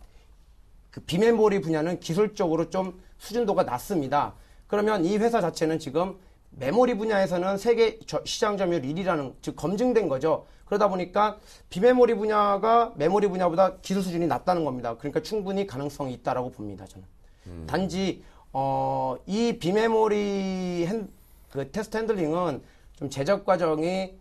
그 비메모리 분야는 기술적으로 좀 수준도가 낮습니다. 그러면 이 회사 자체는 지금 메모리 분야에서는 세계 시장 점유율 1위라는 즉 검증된 거죠. 그러다 보니까 비메모리 분야가 메모리 분야보다 기술 수준이 낮다는 겁니다. 그러니까 충분히 가능성이 있다라고 봅니다. 저는 음. 단지 어, 이 비메모리 핸, 그 테스트 핸들링은 좀 제작 과정이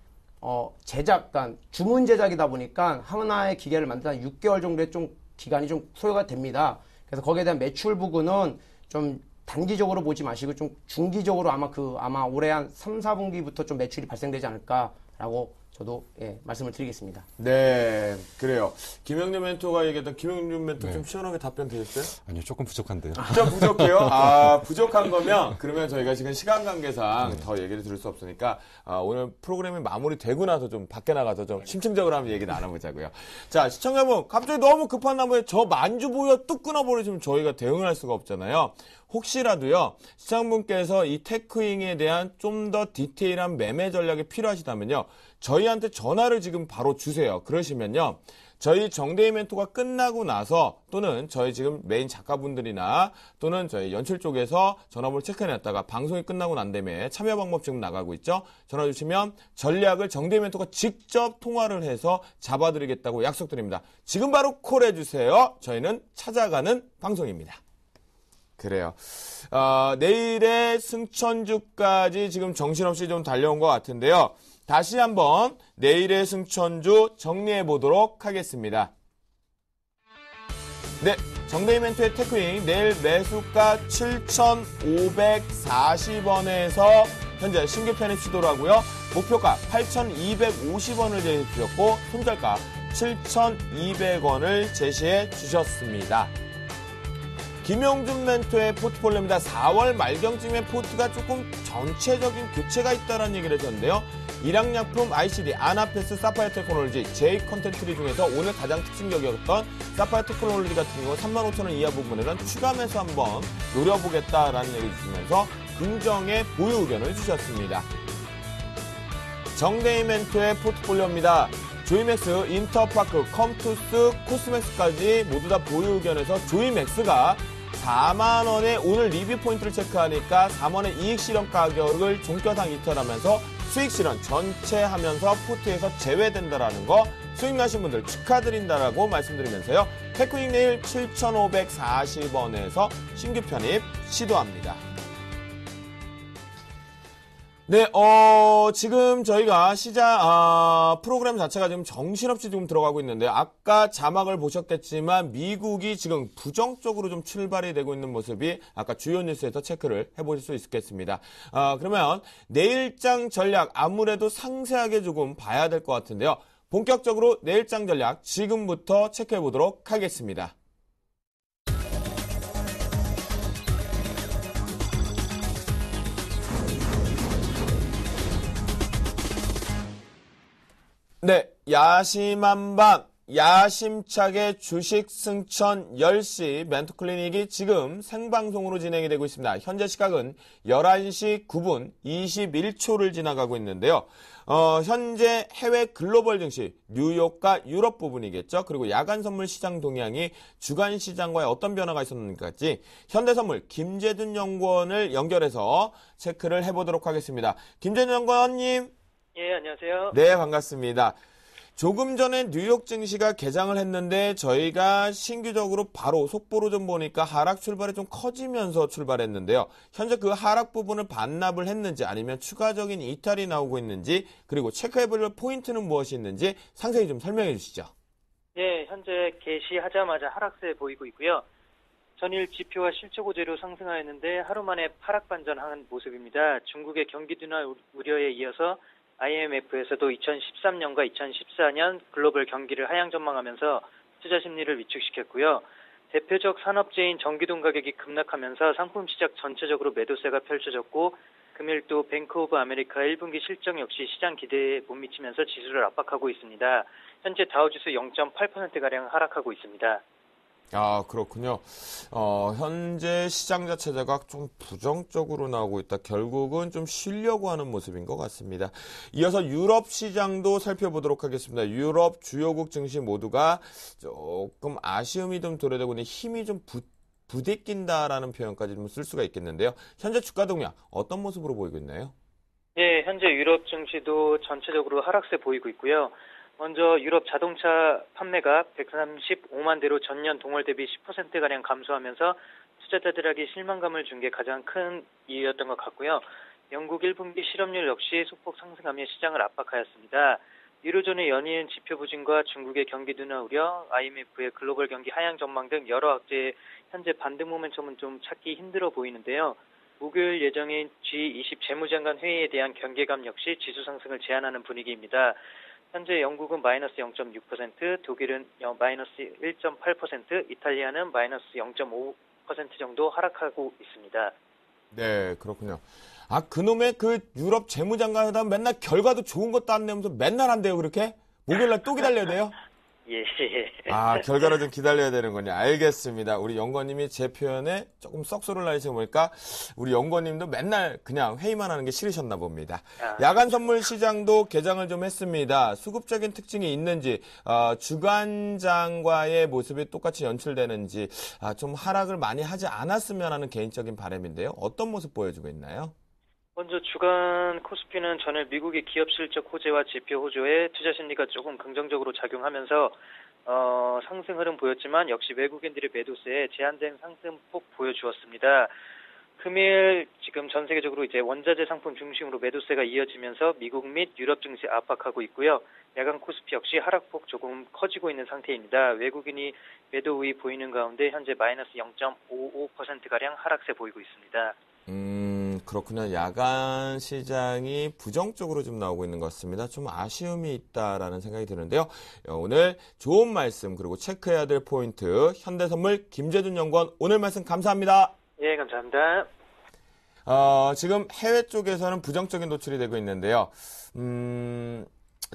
어, 제작, 그 주문 제작이다 보니까 하나의 기계를 만드는 한 6개월 정도의 좀 기간이 좀 소요가 됩니다. 그래서 거기에 대한 매출 부분은 좀 단기적으로 보지 마시고 좀 중기적으로 아마 그 아마 올해 한 3, 4분기부터 좀 매출이 발생되지 않을까라고 저도 예, 말씀을 드리겠습니다.
네, 그래요. 김영준 멘토가 얘기했던 김영준 멘토 네. 좀 시원하게 답변 되셨어요?
아니요, 조금 부족한데요. 아, 좀
부족해요? [LAUGHS] 아, 부족한 거면 그러면 저희가 지금 시간 관계상 네. 더 얘기를 들을 수 없으니까 아, 오늘 프로그램이 마무리되고 나서 좀 밖에 나가서 좀 심층적으로 한번 얘기 나눠보자고요. 자, 시청자 여러분, 갑자기 너무 급한 나머지 저 만주 보여 뚝 끊어버리시면 저희가 대응을 할 수가 없잖아요. 혹시라도요 시청분께서 이 테크잉에 대한 좀 더 디테일한 매매 전략이 필요하시다면요 저희한테 전화를 지금 바로 주세요. 그러시면요. 저희 정대희 멘토가 끝나고 나서 또는 저희 지금 메인 작가분들이나 또는 저희 연출 쪽에서 전화번호 체크해놨다가 방송이 끝나고 난 다음에 참여 방법 지금 나가고 있죠. 전화 주시면 전략을 정대희 멘토가 직접 통화를 해서 잡아드리겠다고 약속드립니다. 지금 바로 콜해주세요. 저희는 찾아가는 방송입니다. 그래요. 어, 내일의 승천주까지 지금 정신없이 좀 달려온 것 같은데요. 다시 한번 내일의 승천주 정리해 보도록 하겠습니다. 네, 정대이멘트의 테크윙 내일 매수가 7,540원에서 현재 신규 편입 시도라고요. 목표가 8,250원을 제시해주셨고 손절가 7,200원을 제시해 주셨습니다. 김용준 멘토의 포트폴리오입니다. 4월 말경쯤에 포트가 조금 전체적인 교체가 있다는 얘기를 했줬는데요 일양약품 ICD 아나페스 사파이어 테크놀로지 J 컨텐츠리 중에서 오늘 가장 특징적이었던 사파이어 테크놀로지 같은 경우 35,000원 이하 부분에는 추가 매수 한번 노려보겠다라는 얘기를 주시면서 긍정의 보유 의견을 주셨습니다. 정대인 멘트의 포트폴리오입니다. 조이맥스, 인터파크, 컴투스, 코스맥스까지 모두 다 보유 의견에서 조이맥스가 4만원에 오늘 리뷰 포인트를 체크하니까 4만원의 이익 실현 가격을 종가상 이탈하면서 수익 실현 전체 하면서 포트에서 제외된다라는 거 수익 나신 분들 축하드린다라고 말씀드리면서요. 테크닉 내일 7,540원에서 신규 편입 시도합니다. 네, 어, 지금 저희가 시작, 아, 프로그램 자체가 지금 정신없이 지금 들어가고 있는데, 아까 자막을 보셨겠지만, 미국이 지금 부정적으로 좀 출발이 되고 있는 모습이 아까 주요 뉴스에서 체크를 해보실 수 있겠습니다. 아, 그러면 내일장 전략 아무래도 상세하게 조금 봐야 될 것 같은데요. 본격적으로 내일장 전략 지금부터 체크해 보도록 하겠습니다. 네, 야심한 밤, 야심차게 주식 승천 10시 멘토 클리닉이 지금 생방송으로 진행이 되고 있습니다. 현재 시각은 11시 9분 21초를 지나가고 있는데요. 어, 현재 해외 글로벌 증시, 뉴욕과 유럽 부분이겠죠. 그리고 야간 선물 시장 동향이 주간 시장과의 어떤 변화가 있었는지까지 현대선물 김재준 연구원을 연결해서 체크를 해보도록 하겠습니다. 김재준 연구원님.
예, 안녕하세요. 네,
반갑습니다. 조금 전에 뉴욕 증시가 개장을 했는데 저희가 신규적으로 바로 속보로 좀 보니까 하락 출발이 좀 커지면서 출발했는데요. 현재 그 하락 부분을 반납을 했는지 아니면 추가적인 이탈이 나오고 있는지 그리고 체크해볼 포인트는 무엇이 있는지 상세히 좀 설명해 주시죠.
네, 현재 개시하자마자 하락세 보이고 있고요. 전일 지표와 실적 고제로 상승하였는데 하루 만에 파락 반전하는 모습입니다. 중국의 경기 둔화 우려에 이어서 IMF에서도 2013년과 2014년 글로벌 경기를 하향 전망하면서 투자 심리를 위축시켰고요. 대표적 산업재인 전기동 가격이 급락하면서 상품 시작 전체적으로 매도세가 펼쳐졌고 금일 도 뱅크 오브 아메리카 1분기 실적 역시 시장 기대에 못 미치면서 지수를 압박하고 있습니다. 현재 다우지수 0.8%가량 하락하고 있습니다.
아, 그렇군요. 어, 현재 시장 자체가 좀 부정적으로 나오고 있다. 결국은 좀 쉬려고 하는 모습인 것 같습니다. 이어서 유럽 시장도 살펴보도록 하겠습니다. 유럽 주요국 증시 모두가 조금 아쉬움이 좀 도래되고 있는 힘이 좀 붙, 부대낀다라는 표현까지 좀 쓸 수가 있겠는데요. 현재 주가 동향 어떤 모습으로 보이고 있나요?
예, 현재 유럽 증시도 전체적으로 하락세 보이고 있고요. 먼저 유럽 자동차 판매가 135만 대로 전년 동월 대비 10%가량 감소하면서 투자자들에게 실망감을 준 게 가장 큰 이유였던 것 같고요. 영국 1분기 실업률 역시 소폭 상승하며 시장을 압박하였습니다. 유로존의 연이은 지표 부진과 중국의 경기 둔화 우려, IMF의 글로벌 경기 하향 전망 등 여러 악재에 현재 반등 모멘텀은 좀 찾기 힘들어 보이는데요. 목요일 예정인 G20 재무장관 회의에 대한 경계감 역시 지수 상승을 제한하는 분위기입니다. 현재 영국은 마이너스 0.6%, 독일은 마이너스 1.8%, 이탈리아는 마이너스 0.5% 정도 하락하고 있습니다.
네, 그렇군요. 아, 그놈의 그 유럽 재무장관회담 맨날 결과도 좋은 것도 안 내면서 맨날 한대요, 그렇게? 목요일날 또 기다려야 돼요? [LAUGHS]
예, 예. 아, 결과를 좀
기다려야 되는군요. 알겠습니다. 우리 영건님이 제 표현에 조금 썩소를 나시고 보니까 우리 영건님도 맨날 그냥 회의만 하는 게 싫으셨나 봅니다. 아. 야간 선물 시장도 개장을 좀 했습니다. 수급적인 특징이 있는지, 어, 주간장과의 모습이 똑같이 연출되는지, 아, 좀 하락을 많이 하지 않았으면 하는 개인적인 바람인데요. 어떤 모습 보여주고 있나요?
먼저 주간 코스피는 전일 미국의 기업 실적 호재와 지표 호조에 투자 심리가 조금 긍정적으로 작용하면서 어, 상승 흐름 보였지만 역시 외국인들의 매도세에 제한된 상승폭 보여주었습니다. 금일 지금 전 세계적으로 이제 원자재 상품 중심으로 매도세가 이어지면서 미국 및 유럽 증시 압박하고 있고요. 야간 코스피 역시 하락폭 조금 커지고 있는 상태입니다. 외국인이 매도 우위 보이는 가운데 현재 마이너스 0.55%가량 하락세 보이고 있습니다.
음... 그렇군요. 야간 시장이 부정적으로 좀 나오고 있는 것 같습니다. 좀 아쉬움이 있다라는 생각이 드는데요. 어, 오늘 좋은 말씀 그리고 체크해야 될 포인트 현대선물 김재준 연구원 오늘 말씀 감사합니다.
예, 감사합니다.
어, 지금 해외 쪽에서는 부정적인 노출이 되고 있는데요. 음,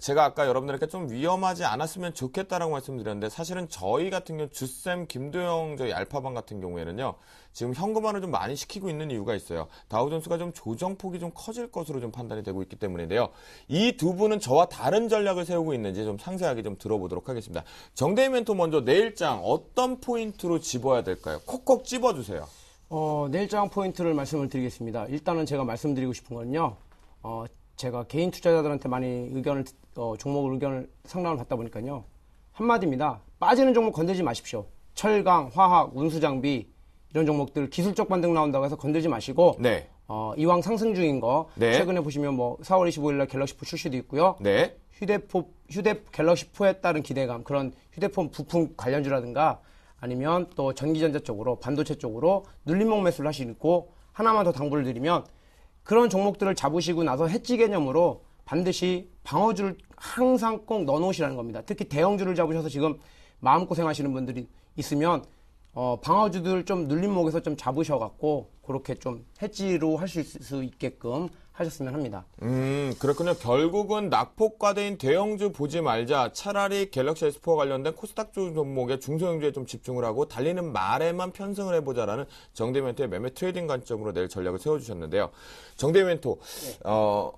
제가 아까 여러분들께좀 위험하지 않았으면 좋겠다라고 말씀드렸는데 사실은 저희 같은 경우 주쌤 김도영 저희 알파방 같은 경우에는요 지금 현금화를 좀 많이 시키고 있는 이유가 있어요 다우존스가 좀 조정폭이 좀 커질 것으로 좀 판단이 되고 있기 때문인데요 이 두 분은 저와 다른 전략을 세우고 있는지 좀 상세하게 좀 들어보도록 하겠습니다 정대희 멘토 먼저 내일장 어떤 포인트로 집어야 될까요 콕콕 집어주세요
어, 내일장 포인트를 말씀을 드리겠습니다 일단은 제가 말씀드리고 싶은 건요 어, 제가 개인 투자자들한테 많이 의견을 어, 종목 의견을 상담을 받다 보니까요 한마디입니다 빠지는 종목 건들지 마십시오 철강 화학 운수장비 이런 종목들 기술적 반등 나온다고 해서 건들지 마시고 네. 어, 이왕 상승 중인 거 네. 최근에 보시면 뭐 4월 25일 날 갤럭시 프 출시도 있고요. 네. 휴대폰 휴대 갤럭시 4에 따른 기대감 그런 휴대폰 부품 관련주라든가 아니면 또 전기전자 쪽으로 반도체 쪽으로 눌림목 매수를 하시고 하나만 더 당부를 드리면 그런 종목들을 잡으시고 나서 해지 개념으로 반드시 방어주를 항상 꼭 넣어놓으시라는 겁니다. 특히 대형주를 잡으셔서 지금 마음고생하시는 분들이 있으면 어, 방어주들 좀 눌림목에서 좀 잡으셔갖고 그렇게 좀 해지로 하실 수 있게끔 하셨으면 합니다.
음, 그렇군요. 결국은 낙폭과대인 대형주 보지 말자. 차라리 갤럭시 S4 관련된 코스닥 종목의 중소형주에 좀 집중을 하고 달리는 말에만 편승을 해보자라는 정대멘토의 매매 트레이딩 관점으로 내일 전략을 세워주셨는데요. 정대멘토, 네. 어,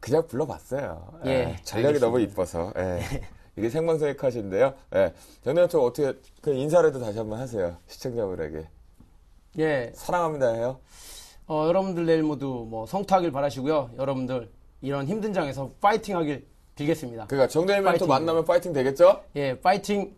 그냥 불러봤어요. 예. 예 전략이 알겠습니다. 너무 이뻐서. 예. 네. 이게 생방송의 컷인데요. 예. 정대멘토 어떻게, 그 인사라도 다시 한번 하세요. 시청자분에게.
예. 사랑합니다 해요. 어, 여러분들 내일 모두 뭐 성투하길 바라시고요. 여러분들 이런 힘든 장에서 파이팅하길 빌겠습니다. 그러니까 정대일만 또 만나면
파이팅 되겠죠?
예, 파이팅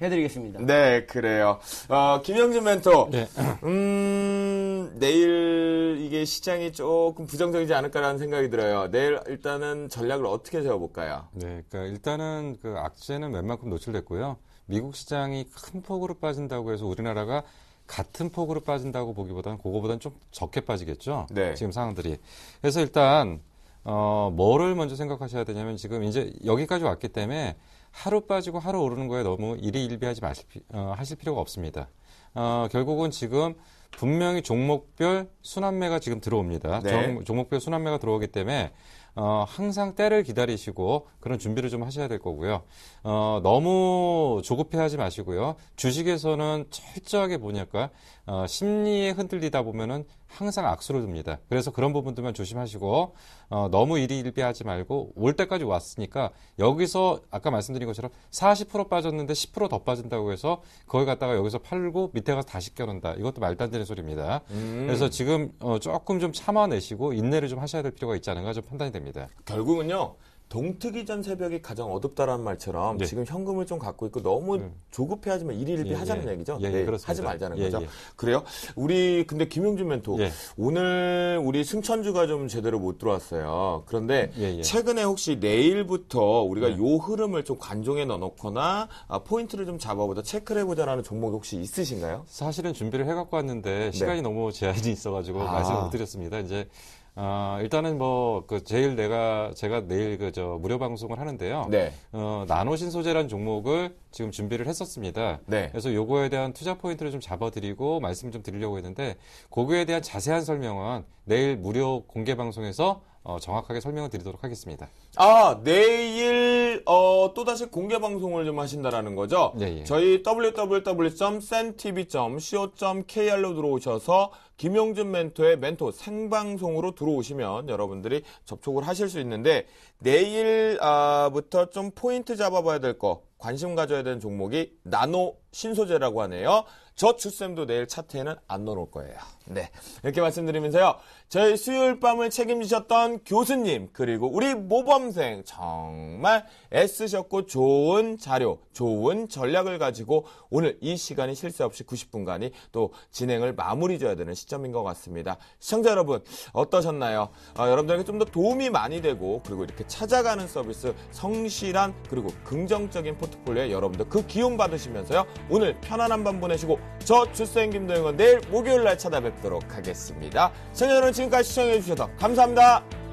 해드리겠습니다. 네, 그래요. 어, 김영진 멘토. 네. 음, 내일 이게 시장이 조금 부정적이지 않을까라는 생각이 들어요. 내일 일단은 전략을 어떻게
세워볼까요? 네, 그러니까 일단은 그 악재는 웬만큼 노출됐고요. 미국 시장이 큰 폭으로 빠진다고 해서 우리나라가 같은 폭으로 빠진다고 보기보다는 그거보다는 좀 적게 빠지겠죠. 네. 지금 상황들이. 그래서 일단 어 뭐를 먼저 생각하셔야 되냐면 지금 이제 여기까지 왔기 때문에 하루 빠지고 하루 오르는 거에 너무 일희일비하지 마실 어, 하실 필요가 없습니다. 어 결국은 지금 분명히 종목별 순환매가 지금 들어옵니다. 네. 종, 종목별 순환매가 들어오기 때문에 어, 항상 때를 기다리시고 그런 준비를 좀 하셔야 될 거고요. 어, 너무 조급해하지 마시고요. 주식에서는 철저하게 보니까 어, 심리에 흔들리다 보면은 항상 악수를 듭니다. 그래서 그런 부분들만 조심하시고 어, 너무 일희일비하지 말고 올 때까지 왔으니까 여기서 아까 말씀드린 것처럼 40% 빠졌는데 10%더 빠진다고 해서 거기 갔다가 여기서 팔고 밑에 가서 다시 껴놓는다. 이것도 말도 안 되는 소리입니다. 음. 그래서 지금 어, 조금 좀 참아내시고 인내를 좀 하셔야 될 필요가 있지 않은가 좀 판단이 됩니다. 결국은요.
동특이전 새벽이 가장 어둡다라는 말처럼 네. 지금 현금을 좀 갖고 있고 너무 음. 조급해하지만 일일비 예, 예, 하자는 예. 얘기죠. 예, 예 네, 하지 말자는 예, 거죠. 그래요? 우리 근데 김용준 멘토 오늘 우리 승천주가 좀 제대로 못 들어왔어요. 그런데 최근에 혹시 내일부터 우리가 네. 요 흐름을 좀 관종에 넣어놓거나 아, 포인트를 좀 잡아보자 체크를 해보자라는 종목 이 혹시 있으신가요?
사실은 준비를 해갖고 왔는데 시간이 네. 너무 제한이 있어가지고 아. 말씀 못 드렸습니다. 이제 아, 일단은 뭐, 그, 제일 내가, 제가 내일 그, 저, 무료 방송을 하는데요. 네. 어, 나노신 소재란 종목을 지금 준비를 했었습니다. 네. 그래서 요거에 대한 투자 포인트를 좀 잡아드리고 말씀 좀 드리려고 했는데, 고거에 대한 자세한 설명은 내일 무료 공개 방송에서 어, 정확하게 설명을 드리도록 하겠습니다.
아 내일 어, 또다시 공개 방송을 좀 하신다라는 거죠? 네, 예. 저희 www.sentv.co.kr로 들어오셔서 김용준 멘토의 멘토 생방송으로 들어오시면 여러분들이 접촉을 하실 수 있는데 내일부터 아, 좀 포인트 잡아봐야 될거 관심 가져야 되는 종목이 나노 신소재라고 하네요. 저 주쌤도 내일 차트에는 안 넣어놓을 거예요. 네. 이렇게 말씀드리면서요. 저희 수요일 밤을 책임지셨던 교수님, 그리고 우리 모범생, 정말 애쓰셨고 좋은 자료, 좋은 전략을 가지고 오늘 이 시간이 실수 없이 90분간이 또 진행을 마무리 줘야 되는 시점인 것 같습니다. 시청자 여러분, 어떠셨나요? 어, 여러분들에게 좀 더 도움이 많이 되고, 그리고 이렇게 찾아가는 서비스, 성실한, 그리고 긍정적인 포트폴리오에 여러분들 그 기운 받으시면서요. 오늘 편안한 밤 보내시고, 저 주생 김도영은 내일 목요일 날 찾아뵙 겠습니다 뵙도록 하겠습니다. 청자 여러분 지금까지 시청해주셔서 감사합니다.